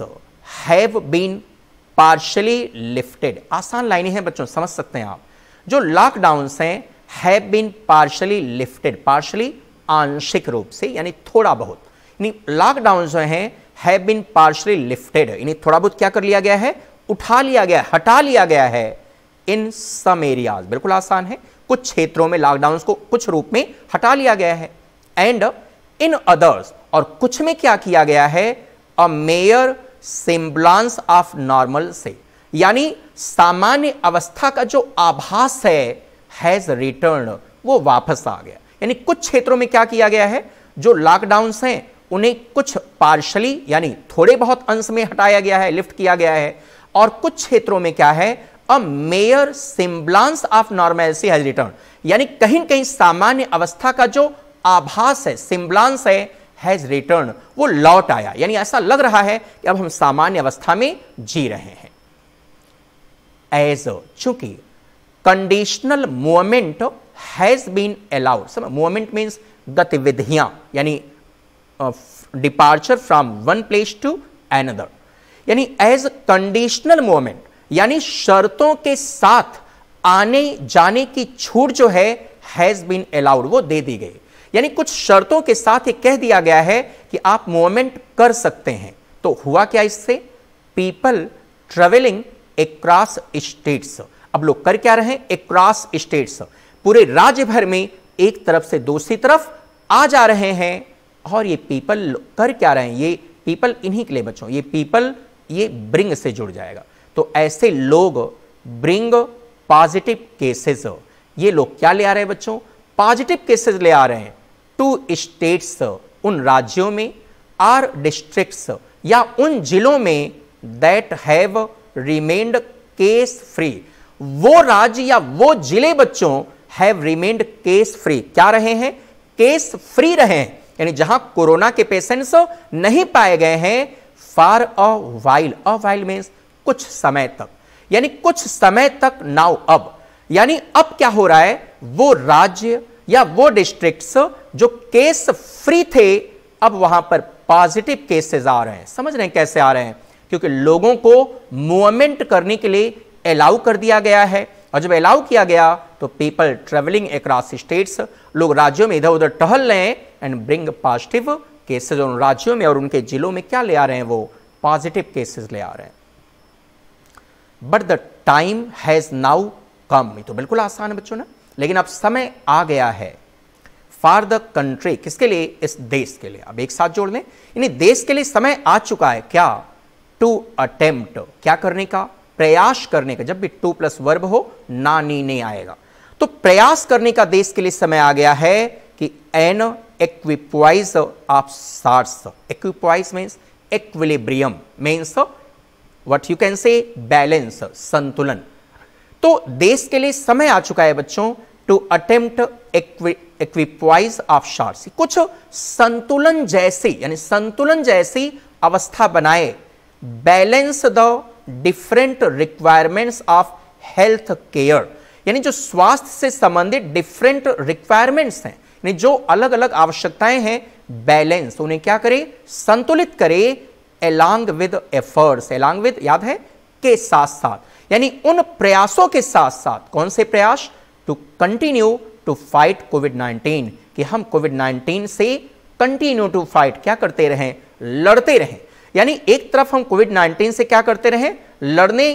have been partially lifted आसान लाइनें हैं बच्चों समझ सकते हैं आप जो लॉकडाउन्स हैं have been partially lifted partially आंशिक रूप से यानी थोड़ा बहुत लॉकडाउन जो हैं हैव बिन पार्शली लिफ्टेड इन्हें थोड़ा बहुत क्या कर लिया गया है उठा लिया गया हटा लिया गया है इन सम एरियाज बिल्कुल आसान है कुछ क्षेत्रों में लॉकडाउन को कुछ रूप में हटा लिया गया है एंड इन अदर्स और कुछ में क्या किया गया है a mere semblance of normal से यानी सामान्य अवस्था का जो आभास है हैज रिटर्न वो वापस आ गया यानी कुछ क्षेत्रों में क्या किया गया है जो लॉकडाउन हैं उन्हें कुछ पार्शली यानी थोड़े बहुत अंश में हटाया गया है लिफ्ट किया गया है और कुछ क्षेत्रों में क्या है a mere semblance of normalcy has return यानी कहीं कहीं सामान्य अवस्था का जो आभास है सिम्बलांस है हैज रिटर्न वो लौट आया यानी ऐसा लग रहा है कि अब हम सामान्य अवस्था में जी रहे हैं एज चूंकि conditional movement has been allowed movement means गतिविधियां यानी departure from one place to another यानी एज कंडीशनल मूवमेंट यानी शर्तों के साथ आने जाने की छूट जो है हैज बीन अलाउड वो दे दी गई यानी कुछ शर्तों के साथ ये कह दिया गया है कि आप मूवमेंट कर सकते हैं तो हुआ क्या इससे पीपल ट्रेवलिंग एक्रॉस स्टेट्स अब लोग कर क्या रहे हैं एक्रॉस स्टेट्स पूरे राज्य भर में एक तरफ से दूसरी तरफ आ जा रहे हैं और ये पीपल कर क्या रहे हैं ये पीपल इन्हीं के लिए बच्चों ये पीपल ये ब्रिंग से जुड़ जाएगा तो ऐसे लोग ब्रिंग पॉजिटिव केसेस ये लोग क्या ले आ रहे हैं बच्चों पॉजिटिव केसेस ले आ रहे हैं टू स्टेट्स उन राज्यों में आर डिस्ट्रिक्ट्स या उन जिलों में that have remained case free वो राज्य या वो जिले बच्चों हैव रिमेंड केस फ्री क्या रहे हैं केस फ्री रहे हैं यानी जहां कोरोना के पेशेंट्स नहीं पाए गए हैं for a while a while means कुछ समय तक यानी कुछ समय तक नाउ अब यानी अब क्या हो रहा है वो राज्य या वो डिस्ट्रिक्ट्स जो केस फ्री थे अब वहां पर पॉजिटिव केसेस आ रहे हैं समझ रहे हैं कैसे आ रहे हैं क्योंकि लोगों को मूवमेंट करने के लिए अलाउ कर दिया गया है और जब अलाउ किया गया तो पीपल ट्रेवलिंग across स्टेट्स लोग राज्यों में इधर उधर टहल रहे हैं एंड ब्रिंग पॉजिटिव केसेज उन राज्यों में और उनके जिलों में क्या ले आ रहे हैं वो पॉजिटिव केसेज ले आ रहे हैं but the time has now come ये तो बिल्कुल आसान है बच्चों ना लेकिन अब समय आ गया है फॉर द कंट्री किसके लिए इस देश के लिए अब एक साथ जोड़ लें देश के लिए समय आ चुका है क्या टू अटेम्प्ट क्या करने का प्रयास करने का जब भी टू प्लस वर्ब हो ना नी नहीं आएगा तो प्रयास करने का देश के लिए समय आ गया है कि an equipoise of sorts equipoise means equilibrium means what you can say balance संतुलन तो देश के लिए समय आ चुका है बच्चों to attempt equipoise of sorts कुछ संतुलन जैसी यानी संतुलन जैसी अवस्था बनाए balance the different requirements of health care यानी जो स्वास्थ्य से संबंधित डिफरेंट रिक्वायरमेंट्स हैं यानी जो अलग अलग आवश्यकताएं हैं बैलेंस उन्हें क्या करें संतुलित करें along with efforts along with याद है के साथ साथ यानी उन प्रयासों के साथ साथ कौन से प्रयास to continue to fight covid nineteen कि हम कोविड नाइनटीन से कंटिन्यू टू फाइट क्या करते रहें लड़ते रहें यानी एक तरफ हम कोविड नाइनटीन से क्या करते रहें लड़ने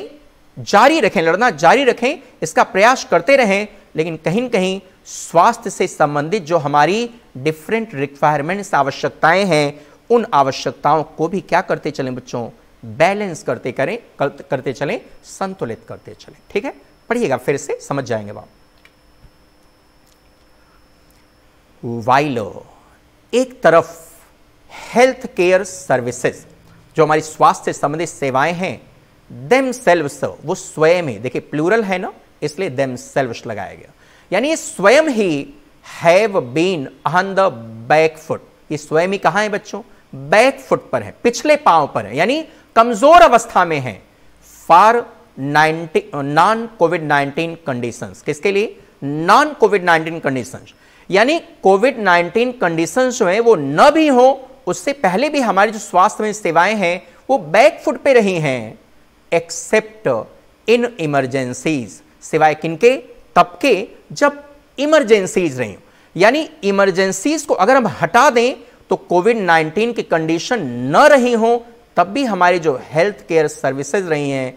जारी रखें लड़ना जारी रखें इसका प्रयास करते रहें लेकिन कहीं कहीं स्वास्थ्य से संबंधित जो हमारी डिफरेंट रिक्वायरमेंट्स आवश्यकताएं हैं उन आवश्यकताओं को भी क्या करते चलें बच्चों बैलेंस करते करें करते चलें संतुलित करते चलें ठीक है पढ़िएगा फिर से समझ जाएंगे बाबू वाइलो एक तरफ हेल्थ केयर सर्विसेज जो हमारी स्वास्थ्य से संबंधित सेवाएं हैं देम सेल्वस वो स्वयं ही देखिए प्लूरल है ना इसलिए देम सेल्वस लगाया गया यानी स्वयं ही have been on the back foot ये स्वयं ही कहाँ है बच्चों बैक फुट पर है पिछले पांव पर है यानी कमजोर अवस्था में है for non covid nineteen condition किसके लिए नॉन कोविड नाइनटीन कंडीशन यानी कोविड नाइनटीन कंडीशन जो है वो न भी हो उससे पहले भी हमारी जो स्वास्थ्य में सेवाएं हैं वो बैक फुट पे रही हैं एक्सेप्ट इन इमरजेंसीज सिवाय किनके तब के जब इमरजेंसीज रही यानी इमरजेंसीज को अगर हम हटा दें तो कोविड 19 की कंडीशन न रही हो तब भी हमारे जो हेल्थ केयर सर्विसेज रही हैं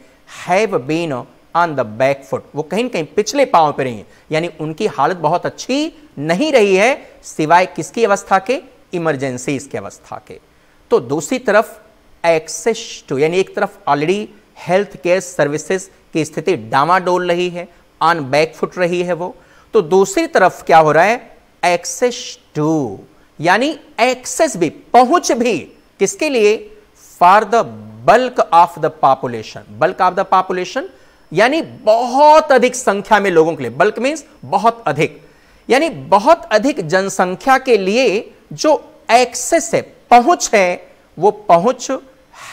have been on the back foot वो कहीं कहीं पिछले पांव पर रही हैं यानी उनकी हालत बहुत अच्छी नहीं रही है सिवाय किसकी अवस्था के इमरजेंसीज की अवस्था के तो दूसरी तरफ एक्सेस टू यानी एक तरफ ऑलरेडी हेल्थ केयर सर्विसेज की स्थिति डामाडोल रही है ऑन बैक फुट रही है वो तो दूसरी तरफ क्या हो रहा है एक्सेस टू यानी एक्सेस भी पहुंच भी किसके लिए for the bulk of the population bulk of the population यानी बहुत अधिक संख्या में लोगों के लिए बल्क मीन्स बहुत अधिक यानी बहुत अधिक जनसंख्या के लिए जो एक्सेस है पहुंच है वो पहुंच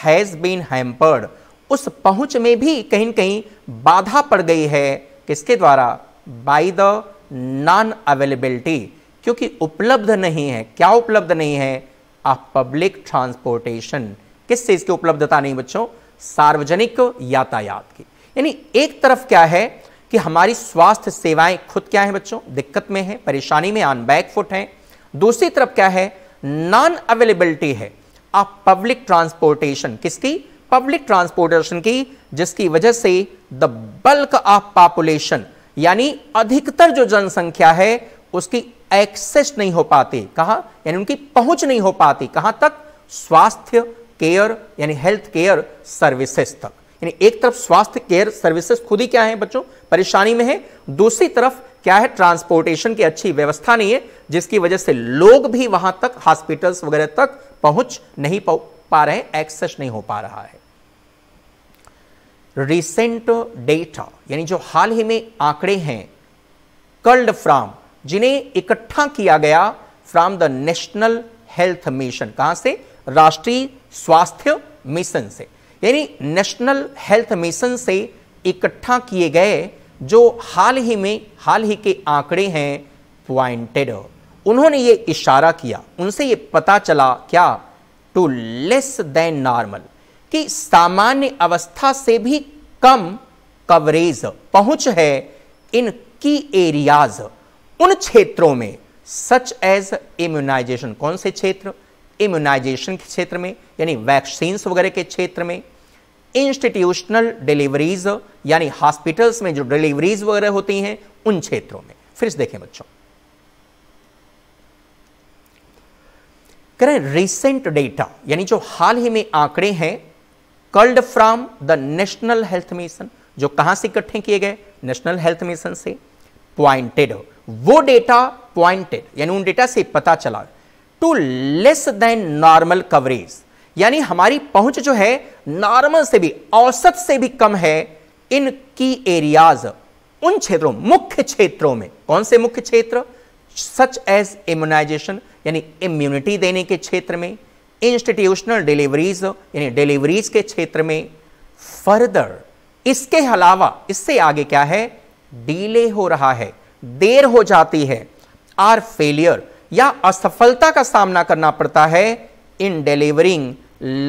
हैज बीन हैम्पर्ड उस पहुंच में भी कहीं कहीं बाधा पड़ गई है किसके द्वारा बाई द नॉन अवेलेबिलिटी क्योंकि उपलब्ध नहीं है क्या उपलब्ध नहीं है आ पब्लिक ट्रांसपोर्टेशन किससे इसकी उपलब्धता नहीं बच्चों सार्वजनिक यातायात की यानी एक तरफ क्या है कि हमारी स्वास्थ्य सेवाएं खुद क्या है बच्चों दिक्कत में है परेशानी में ऑन बैक फुट है दूसरी तरफ क्या है नॉन अवेलेबिलिटी है आप पब्लिक ट्रांसपोर्टेशन किसकी पब्लिक ट्रांसपोर्टेशन की जिसकी वजह से द बल्क ऑफ पॉपुलेशन यानी अधिकतर जो जनसंख्या है उसकी एक्सेस नहीं हो पाती कहा यानी उनकी पहुंच नहीं हो पाती कहां तक स्वास्थ्य केयर यानी हेल्थ केयर सर्विसेज तक यानी एक तरफ स्वास्थ्य केयर सर्विसेज खुद ही क्या है बच्चों परेशानी में है दूसरी तरफ क्या है ट्रांसपोर्टेशन की अच्छी व्यवस्था नहीं है जिसकी वजह से लोग भी वहां तक हॉस्पिटल्स वगैरह तक पहुंच नहीं पा रहे हैं एक्सेस नहीं हो पा रहा है रिसेंट डेटा यानी जो हाल ही में आंकड़े हैं कल्ड फ्राम जिन्हें इकट्ठा किया गया from the national health mission कहां से राष्ट्रीय स्वास्थ्य मिशन से यानी नेशनल हेल्थ मिशन से इकट्ठा किए गए जो हाल ही में हाल ही के आंकड़े हैं पॉइंटेड उन्होंने ये इशारा किया उनसे ये पता चला क्या टू लेस देन नॉर्मल कि सामान्य अवस्था से भी कम कवरेज पहुंच है इन की एरियाज उन क्षेत्रों में सच एज इम्यूनाइजेशन कौन से क्षेत्र इम्यूनाइजेशन के क्षेत्र में यानी वैक्सीन्स वगैरह के क्षेत्र में इंस्टीट्यूशनल डिलीवरीज यानी हॉस्पिटल्स में जो डिलीवरीज वगैरह होती हैं उन क्षेत्रों में फिर से देखें बच्चों करें रिसेंट डेटा यानी जो हाल ही में आंकड़े हैं culled from the national health mission जो कहां से इकट्ठे किए गए नेशनल हेल्थ मिशन से पॉइंटेड वो डेटा पॉइंटेड यानी उन डेटा से पता चला to less than normal coverage यानी हमारी पहुंच जो है नॉर्मल से भी औसत से भी कम है इन की एरियाज उन क्षेत्रों मुख्य क्षेत्रों में कौन से मुख्य क्षेत्र सच एज इम्यूनाइजेशन यानी इम्यूनिटी देने के क्षेत्र में इंस्टीट्यूशनल डिलीवरीज यानी डिलीवरीज के क्षेत्र में फर्दर इसके अलावा इससे आगे क्या है डीले हो रहा है देर हो जाती है आर फेलियर या असफलता का सामना करना पड़ता है in delivering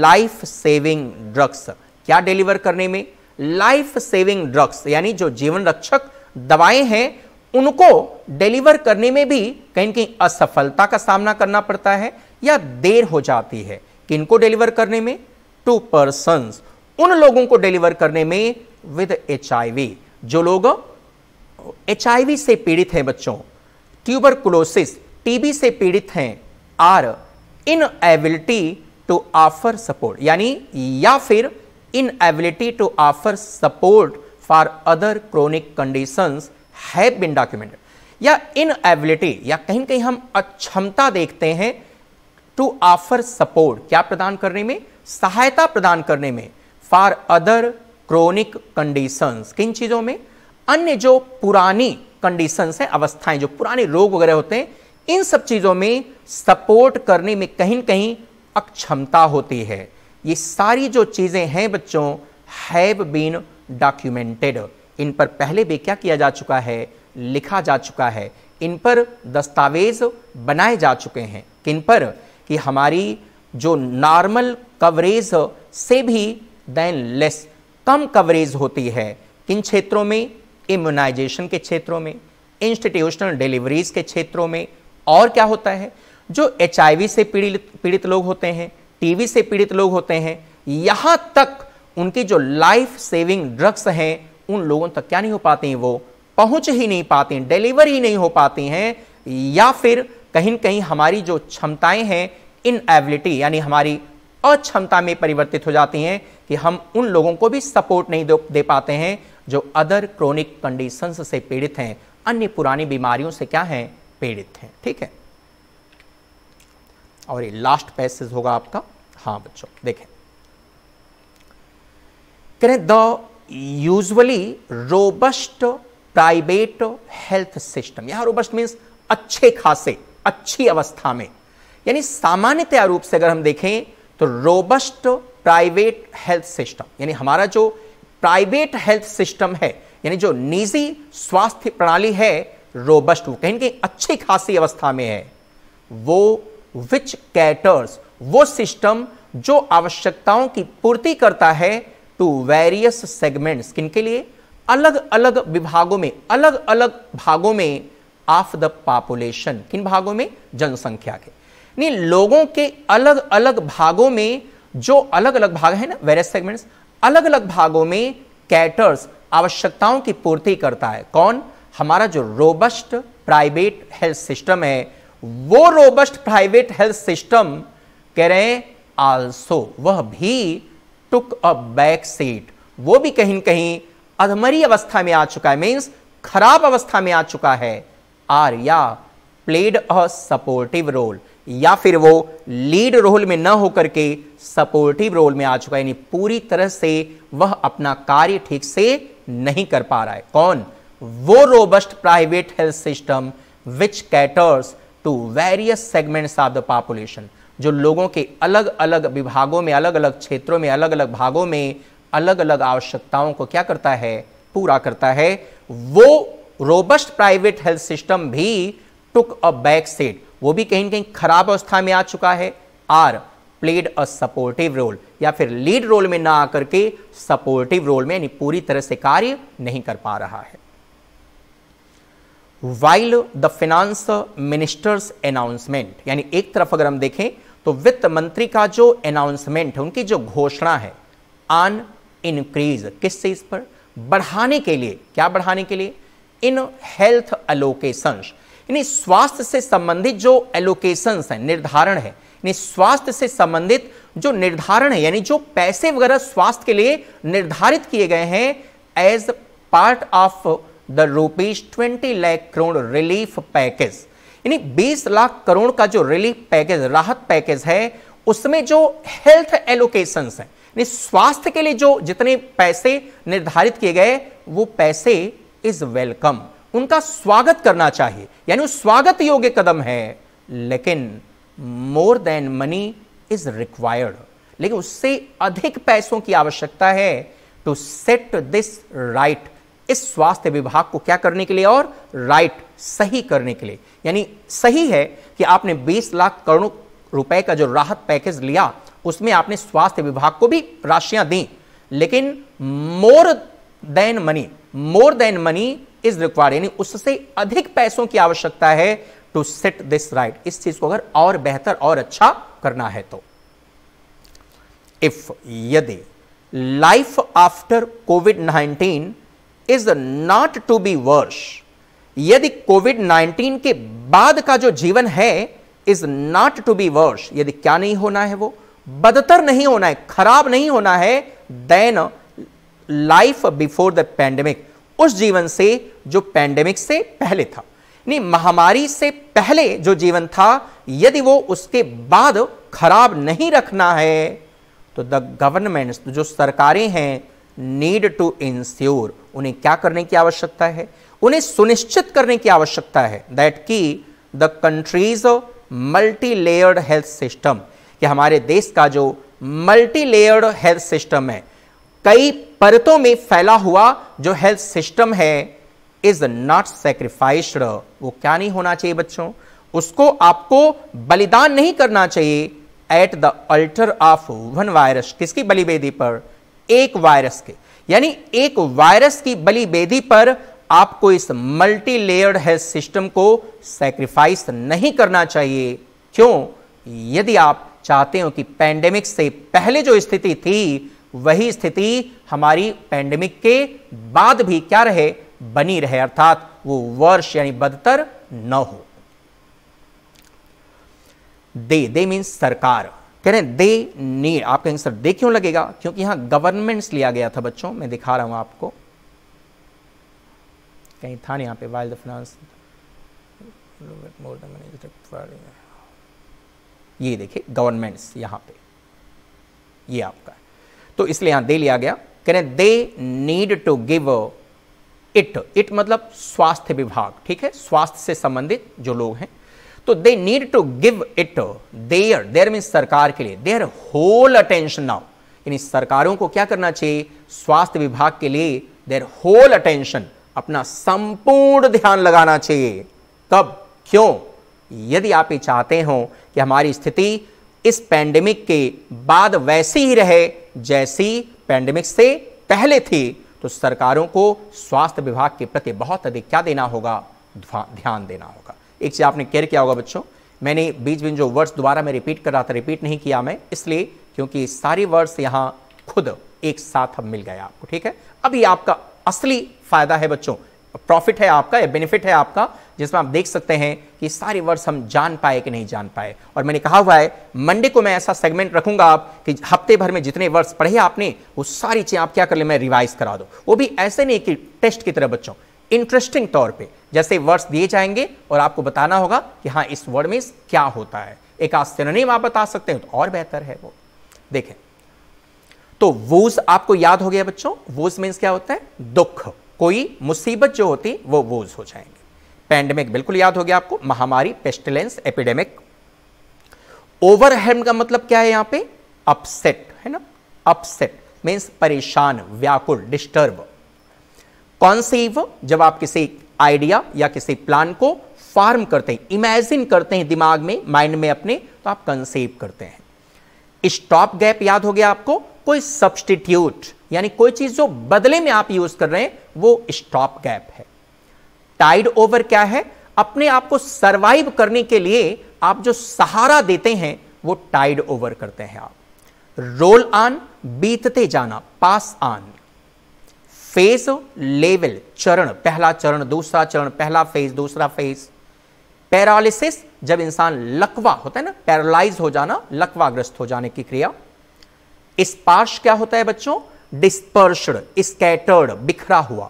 life saving drugs क्या डिलीवर करने में लाइफ सेविंग ड्रग्स यानी जो जीवन रक्षक दवाएं हैं उनको डिलीवर करने में भी कहीं कहीं असफलता का सामना करना पड़ता है या देर हो जाती है किनको डिलीवर करने में टू पर्सन उन लोगों को डिलीवर करने में विद एच जो लोग एच से पीड़ित हैं बच्चों ट्यूबर क्लोसिस टीबी से पीड़ित हैं are inability to offer support यानी या फिर inability to offer support for other chronic condition have been documented या इन एबिलिटी या कहीं कहीं हम अक्षमता देखते हैं टू ऑफर सपोर्ट क्या प्रदान करने में सहायता प्रदान करने में फॉर अदर क्रोनिक कंडीशंस किन चीज़ों में अन्य जो पुरानी कंडीशंस हैं अवस्थाएं जो पुराने रोग वगैरह होते हैं इन सब चीज़ों में सपोर्ट करने में कहीं न कहीं अक्षमता होती है ये सारी जो चीज़ें हैं बच्चों हैव बीन डॉक्यूमेंटेड इन पर पहले भी क्या किया जा चुका है लिखा जा चुका है इन पर दस्तावेज बनाए जा चुके हैं किन पर कि हमारी जो नॉर्मल कवरेज से भी देन लेस कम कवरेज होती है किन क्षेत्रों में इम्यूनाइजेशन के क्षेत्रों में इंस्टीट्यूशनल डिलीवरीज के क्षेत्रों में और क्या होता है जो एच से पीड़ित पीड़ित लोग होते हैं टीवी से पीड़ित लोग होते हैं यहाँ तक उनकी जो लाइफ सेविंग ड्रग्स हैं उन लोगों तक क्या नहीं हो पाती वो पहुंच ही नहीं पाती डिलीवर ही नहीं हो पाती हैं या फिर कहीं न कहीं हमारी जो क्षमताएं हैं इन एबिलिटी यानी हमारी अक्षमता में परिवर्तित हो जाती हैं कि हम उन लोगों को भी सपोर्ट नहीं दे पाते हैं जो अदर क्रोनिक कंडीशंस से पीड़ित हैं अन्य पुरानी बीमारियों से क्या हैं पीड़ित हैं ठीक है और ये लास्ट पैसेज होगा आपका हाँ बच्चों देखें करें the usually robust private health system यहां रोबस्ट मीन्स अच्छे खासे अच्छी अवस्था में यानी सामान्यतया रूप से अगर हम देखें तो रोबस्ट प्राइवेट हेल्थ सिस्टम यानी हमारा जो प्राइवेट हेल्थ सिस्टम है यानी जो निजी स्वास्थ्य प्रणाली है रोबस्ट वो कहीं कहीं अच्छी खासी अवस्था में है वो विच कैटर्स वो सिस्टम जो आवश्यकताओं की पूर्ति करता है टू वेरियस सेगमेंट्स किनके लिए अलग अलग विभागों में अलग अलग भागों में ऑफ द पॉपुलेशन किन भागों में जनसंख्या के नहीं लोगों के अलग अलग भागों में जो अलग अलग भाग है ना वेरियस सेगमेंट्स अलग अलग भागों में कैटर्स आवश्यकताओं की पूर्ति करता है कौन हमारा जो रोबस्ट प्राइवेट हेल्थ सिस्टम है वो रोबस्ट प्राइवेट हेल्थ सिस्टम कह रहे हैं आल्सो वह भी टुक अ बैक सीट वो भी कहीं कहीं अधमरी अवस्था में आ चुका है मीन्स खराब अवस्था में आ चुका है या प्लेड अ सपोर्टिव रोल या फिर वो लीड रोल में न होकर के सपोर्टिव रोल में आ चुका है यानी पूरी तरह से वह अपना कार्य ठीक से नहीं कर पा रहा है कौन वो robust private health system which caters to various segments of the population जो लोगों के अलग अलग विभागों में अलग अलग क्षेत्रों में अलग अलग भागों में अलग अलग आवश्यकताओं को क्या करता है पूरा करता है वो रोबस्ट प्राइवेट हेल्थ सिस्टम भी टुक अ बैक सीट वो भी कहीं ना कहीं खराब अवस्था में आ चुका है are played a supportive role या फिर लीड रोल में ना आकर के सपोर्टिव रोल में यानी पूरी तरह से कार्य नहीं कर पा रहा है while the finance minister's announcement यानी एक तरफ अगर हम देखें तो वित्त मंत्री का जो अनाउंसमेंट है उनकी जो घोषणा है ऑन इंक्रीज किस चीज पर बढ़ाने के लिए क्या बढ़ाने के लिए इन हेल्थ एलोकेशन यानी स्वास्थ्य से संबंधित जो एलोकेशन है निर्धारण है यानी स्वास्थ्य से संबंधित जो निर्धारण है यानी जो पैसे वगैरह स्वास्थ्य के लिए निर्धारित किए गए हैं as part of the rupees twenty lakh crore relief package यानी बीस लाख करोड़ का जो रिलीफ पैकेज राहत पैकेज है उसमें जो हेल्थ एलोकेशन है स्वास्थ्य के लिए जो जितने पैसे निर्धारित किए गए वो पैसे इज वेलकम उनका स्वागत करना चाहिए यानी स्वागत योग्य कदम है लेकिन more than money is required लेकिन उससे अधिक पैसों की आवश्यकता है टू सेट दिस राइट इस स्वास्थ्य विभाग को क्या करने के लिए और राइट सही करने के लिए यानी सही है कि आपने 20 लाख करोड़ रुपए का जो राहत पैकेज लिया उसमें आपने स्वास्थ्य विभाग को भी राशियां दी लेकिन more than money more than money is required यानी उससे अधिक पैसों की आवश्यकता है टू सेट दिस राइट इस चीज को अगर और बेहतर और अच्छा करना है तो इफ यदि life after covid nineteen is not to be worse यदि कोविड नाइनटीन के बाद का जो जीवन है is not to be worse यदि क्या नहीं होना है वो बदतर नहीं होना है खराब नहीं होना है than life before the pandemic उस जीवन से जो पैंडेमिक से पहले था नहीं महामारी से पहले जो जीवन था यदि वो उसके बाद खराब नहीं रखना है तो द गवर्नमेंट्स जो सरकारें हैं नीड टू इंश्योर उन्हें क्या करने की आवश्यकता है उन्हें सुनिश्चित करने की आवश्यकता है दैट की the country's multi layered health system कि हमारे देश का जो मल्टी लेयर्ड हेल्थ सिस्टम है कई परतों में फैला हुआ जो हेल्थ सिस्टम है इज नॉट सेक्रीफाइस्ड वो क्या नहीं होना चाहिए बच्चों उसको आपको बलिदान नहीं करना चाहिए at the altar of one virus किसकी बलिबेदी पर एक वायरस के यानी एक वायरस की बलिबेदी पर आपको इस मल्टी लेयर्ड हेल्थ सिस्टम को सेक्रीफाइस नहीं करना चाहिए क्यों यदि आप चाहते हो कि पैंडेमिक से पहले जो स्थिति थी वही स्थिति हमारी पैंडेमिक के बाद भी क्या रहे बनी रहे अर्थात वो वर्ष यानी बदतर न हो दे दे मीन्स सरकार कह रहे दे नीड आपका आंसर दे क्यों लगेगा क्योंकि यहां गवर्नमेंट्स लिया गया था बच्चों मैं दिखा रहा हूं आपको कहीं था नहीं यहां पे वाइल्ड फाइनेंस ये देखिए गवर्नमेंट्स यहां पे ये आपका तो इसलिए यहां दे लिया गया कह रहे they need to give it it मतलब स्वास्थ्य विभाग ठीक है स्वास्थ्य से संबंधित जो लोग हैं तो they need to give it there there mean सरकार के लिए देयर होल अटेंशन नाउ यानी सरकारों को क्या करना चाहिए स्वास्थ्य विभाग के लिए देयर होल अटेंशन अपना संपूर्ण ध्यान लगाना चाहिए कब क्यों यदि आप ये चाहते हो कि हमारी स्थिति इस पैंडेमिक के बाद वैसी ही रहे जैसी पैंडेमिक से पहले थी तो सरकारों को स्वास्थ्य विभाग के प्रति बहुत अधिक क्या देना होगा ध्यान देना होगा एक चीज़ आपने केयर किया होगा बच्चों मैंने बीच बीच जो वर्ड्स दोबारा मैं रिपीट कर रहा था रिपीट नहीं किया मैं इसलिए क्योंकि सारी वर्ड्स यहां खुद एक साथ हम मिल गए आपको ठीक है अभी आपका असली फायदा है बच्चों प्रॉफिट है आपका या बेनिफिट है आपका जिसमें आप देख सकते हैं कि सारे वर्ड्स हम जान पाए कि नहीं जान पाए और मैंने कहा हुआ है मंडे को मैं ऐसा सेगमेंट रखूंगा आप कि हफ्ते भर में जितने वर्ड्स पढ़े आपने वो सारी चीज़ आप क्या कर ले मैं रिवाइज करा दो वो भी ऐसे नहीं कि टेस्ट की तरह बच्चों इंटरेस्टिंग तौर पर जैसे वर्ड्स दिए जाएंगे और आपको बताना होगा कि हाँ इस वर्ड में क्या होता है एक आश्चर्य आप बता सकते हैं तो और बेहतर है वो देखें तो वोज आपको याद हो गया बच्चों वोज मीन्स क्या होता है दुख कोई मुसीबत जो होती वो वोज हो जाएंगे पैंडेमिक बिल्कुल याद हो गया आपको महामारी पेस्टिलेंस एपिडेमिक ओवरहेम का मतलब क्या है यहां पे अपसेट है ना अपसेट मीन्स परेशान व्याकुल डिस्टर्ब कॉन्सीव जब आप किसी आइडिया या किसी प्लान को फार्म करते हैं इमेजिन करते हैं दिमाग में माइंड में अपने तो आप कंसीव करते हैं स्टॉप गैप याद हो गया आपको कोई सब्सटीट्यूट यानी कोई चीज जो बदले में आप यूज कर रहे हैं वो स्टॉप गैप है टाइड ओवर क्या है अपने आप को सरवाइव करने के लिए आप जो सहारा देते हैं वो टाइड ओवर करते हैं आप रोल ऑन बीतते जाना पास ऑन फेज लेवल चरण पहला चरण दूसरा चरण पहला फेज दूसरा फेज पैरालिसिस जब इंसान लकवा होता है ना पैरालाइज हो जाना लकवाग्रस्त हो जाने की क्रिया स्पार्श क्या होता है बच्चों डिस्पर्स्ड स्कैटर्ड बिखरा हुआ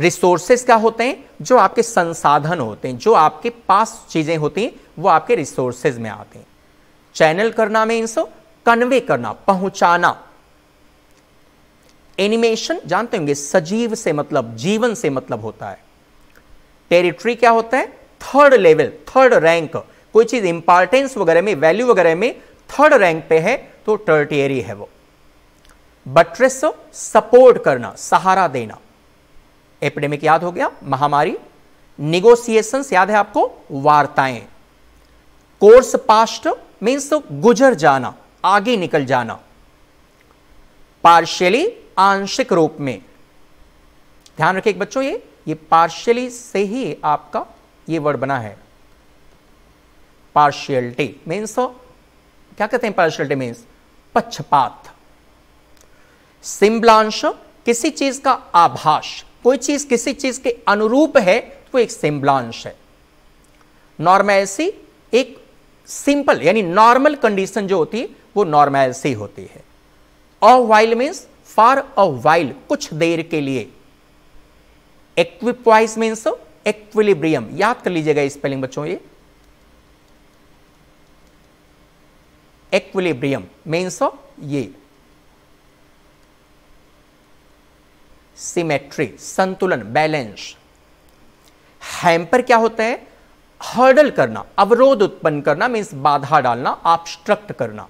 रिसोर्सेस क्या होते हैं जो आपके संसाधन होते हैं जो आपके पास चीजें होती हैं वो आपके रिसोर्सेज में आते हैं चैनल करना में इनसे कन्वे करना पहुंचाना एनिमेशन जानते होंगे सजीव से मतलब जीवन से मतलब होता है टेरिटरी क्या होता है थर्ड लेवल थर्ड रैंक कोई चीज इंपॉर्टेंस वगैरह में वैल्यू वगैरह में थर्ड रैंक पे है तो टर्टियरी है वो बट्रेस सपोर्ट करना सहारा देना एपिडेमिक याद हो गया महामारी निगोसिएशन याद है आपको वार्ताएं कोर्स पास्ट मीन्स गुजर जाना आगे निकल जाना पार्शियली आंशिक रूप में ध्यान रखिए बच्चों ये ये पार्शियली से ही आपका ये वर्ड बना है पार्शियलिटी मीन्स तो, क्या कहते हैं पार्शियलिटी मीन्स पक्षपात सिम्बलांश किसी चीज का आभास कोई चीज किसी चीज के अनुरूप है वो तो एक सिम्बलांश है नॉर्मैलसी एक सिंपल यानी नॉर्मल कंडीशन जो होती है वो नॉर्मैलसी होती है a while means for a while कुछ देर के लिए एक्विपवाइज मीन्स एक्विलिब्रियम याद कर लीजिएगा स्पेलिंग बच्चों ये एक्विलिब्रियम मीन्स ये सिमेट्री संतुलन बैलेंस हैम्पर क्या होता है हर्डल करना अवरोध उत्पन्न करना मीन्स बाधा डालना ऑब्स्ट्रक्ट करना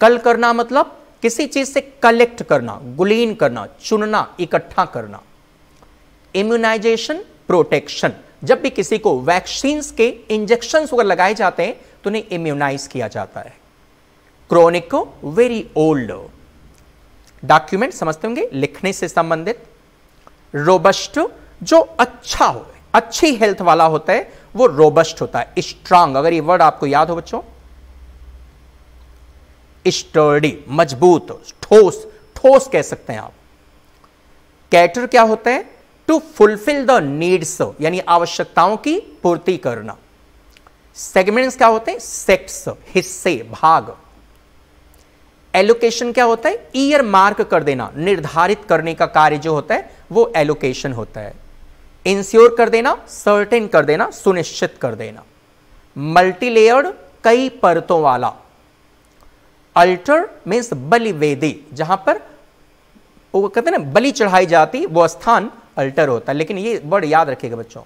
कल करना मतलब किसी चीज से कलेक्ट करना गुलीन करना चुनना इकट्ठा करना इम्यूनाइजेशन प्रोटेक्शन जब भी किसी को वैक्सीन के इंजेक्शन अगर लगाए जाते हैं तो उन्हें इम्यूनाइज किया जाता है क्रोनिक को वेरी ओल्ड डॉक्यूमेंट समझते होंगे लिखने से संबंधित रोबस्ट जो अच्छा हो अच्छी हेल्थ वाला होता है वो रोबस्ट होता है स्ट्रांग अगर ये वर्ड आपको याद हो बच्चों स्टर्डी मजबूत ठोस ठोस कह सकते हैं आप कैटर क्या होता है टू फुलफिल द नीड्स यानी आवश्यकताओं की पूर्ति करना सेगमेंट्स क्या होते हैं सेक्स हिस्से भाग एलोकेशन क्या होता है ईयर मार्क कर देना निर्धारित करने का कार्य जो होता है वो एलोकेशन होता है इंश्योर कर देना सर्टेन कर देना सुनिश्चित कर देना मल्टीलेयर्ड कई परतों वाला अल्टर मीन्स बलिवेदी जहां पर वो कहते हैं ना बलि चढ़ाई जाती वो स्थान अल्टर होता है लेकिन ये वर्ड याद रखिएगा बच्चों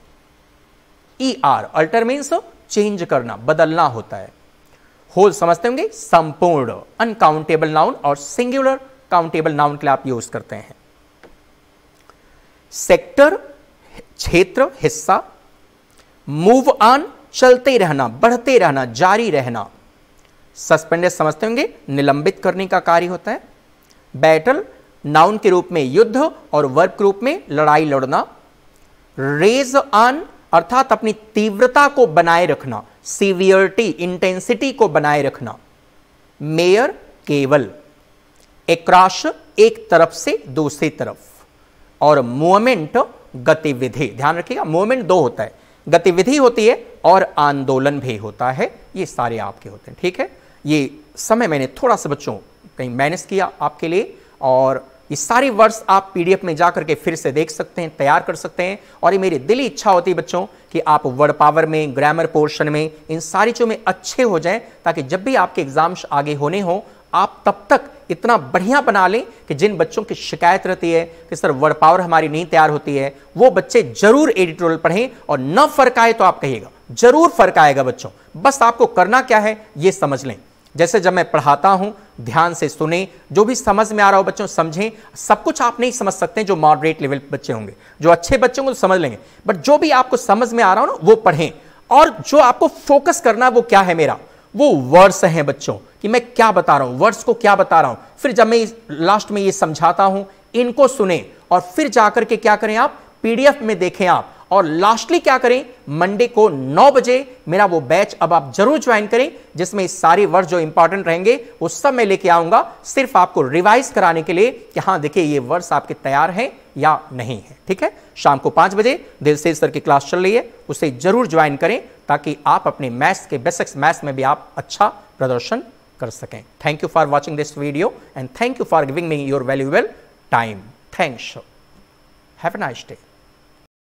E R alter means change करना बदलना होता है होल समझते होंगे संपूर्ण अनकाउंटेबल नाउन और सिंगुलर काउंटेबल नाउन के लिए आप यूज करते हैं सेक्टर क्षेत्र हिस्सा मूव ऑन चलते रहना बढ़ते रहना जारी रहना सस्पेंडेड समझते होंगे निलंबित करने का कार्य होता है बैटल नाउन के रूप में युद्ध और वर्ब के रूप में लड़ाई लड़ना रेज ऑन अर्थात अपनी तीव्रता को बनाए रखना सीवियरिटी इंटेंसिटी को बनाए रखना मेयर केवल एक्रश एक तरफ से दूसरी तरफ और मूवमेंट गतिविधि ध्यान रखिएगा मूवमेंट दो होता है गतिविधि होती है और आंदोलन भी होता है ये सारे आपके होते हैं ठीक है ये समय मैंने थोड़ा सा बच्चों कहीं मैनेज किया आपके लिए और ये सारे वर्ड्स आप पीडीएफ में जा के फिर से देख सकते हैं तैयार कर सकते हैं और ये मेरी दिली इच्छा होती है बच्चों कि आप वर्ड पावर में ग्रामर पोर्शन में इन सारी चीज़ों में अच्छे हो जाएं ताकि जब भी आपके एग्जाम्स आगे होने हों आप तब तक इतना बढ़िया बना लें कि जिन बच्चों की शिकायत रहती है कि सर वर्ड पावर हमारी नहीं तैयार होती है वो बच्चे जरूर एडिटोरियल पढ़ें और न फर्क आए तो आप कहिएगा जरूर फर्क आएगा बच्चों बस आपको करना क्या है ये समझ लें जैसे जब मैं पढ़ाता हूं ध्यान से सुने जो भी समझ में आ रहा हो बच्चों समझें सब कुछ आप नहीं समझ सकते जो मॉडरेट लेवल बच्चे होंगे जो अच्छे बच्चे होंगे तो समझ लेंगे बट जो भी आपको समझ में आ रहा हो ना वो पढ़ें और जो आपको फोकस करना वो क्या है मेरा वो वर्ड्स हैं बच्चों कि मैं क्या बता रहा हूं वर्ड्स को क्या बता रहा हूं फिर जब मैं लास्ट में ये समझाता हूं इनको सुने और फिर जाकर के क्या करें आप पीडीएफ में देखें आप और लास्टली क्या करें मंडे को 9 बजे मेरा वो बैच अब आप जरूर ज्वाइन करें जिसमें सारे वर्ड जो इंपॉर्टेंट रहेंगे वो सब मैं लेके आऊंगा सिर्फ आपको रिवाइज कराने के लिए कि हाँ देखिए ये वर्ड्स आपके तैयार हैं या नहीं है ठीक है शाम को पांच बजे दिल से सर की क्लास चल रही है उसे जरूर ज्वाइन करें ताकि आप अपने मैथ्स के बेसिक्स मैथ्स में भी आप अच्छा प्रदर्शन कर सकें thank you for watching this video and thank you for giving me your valuable time thanks have nice day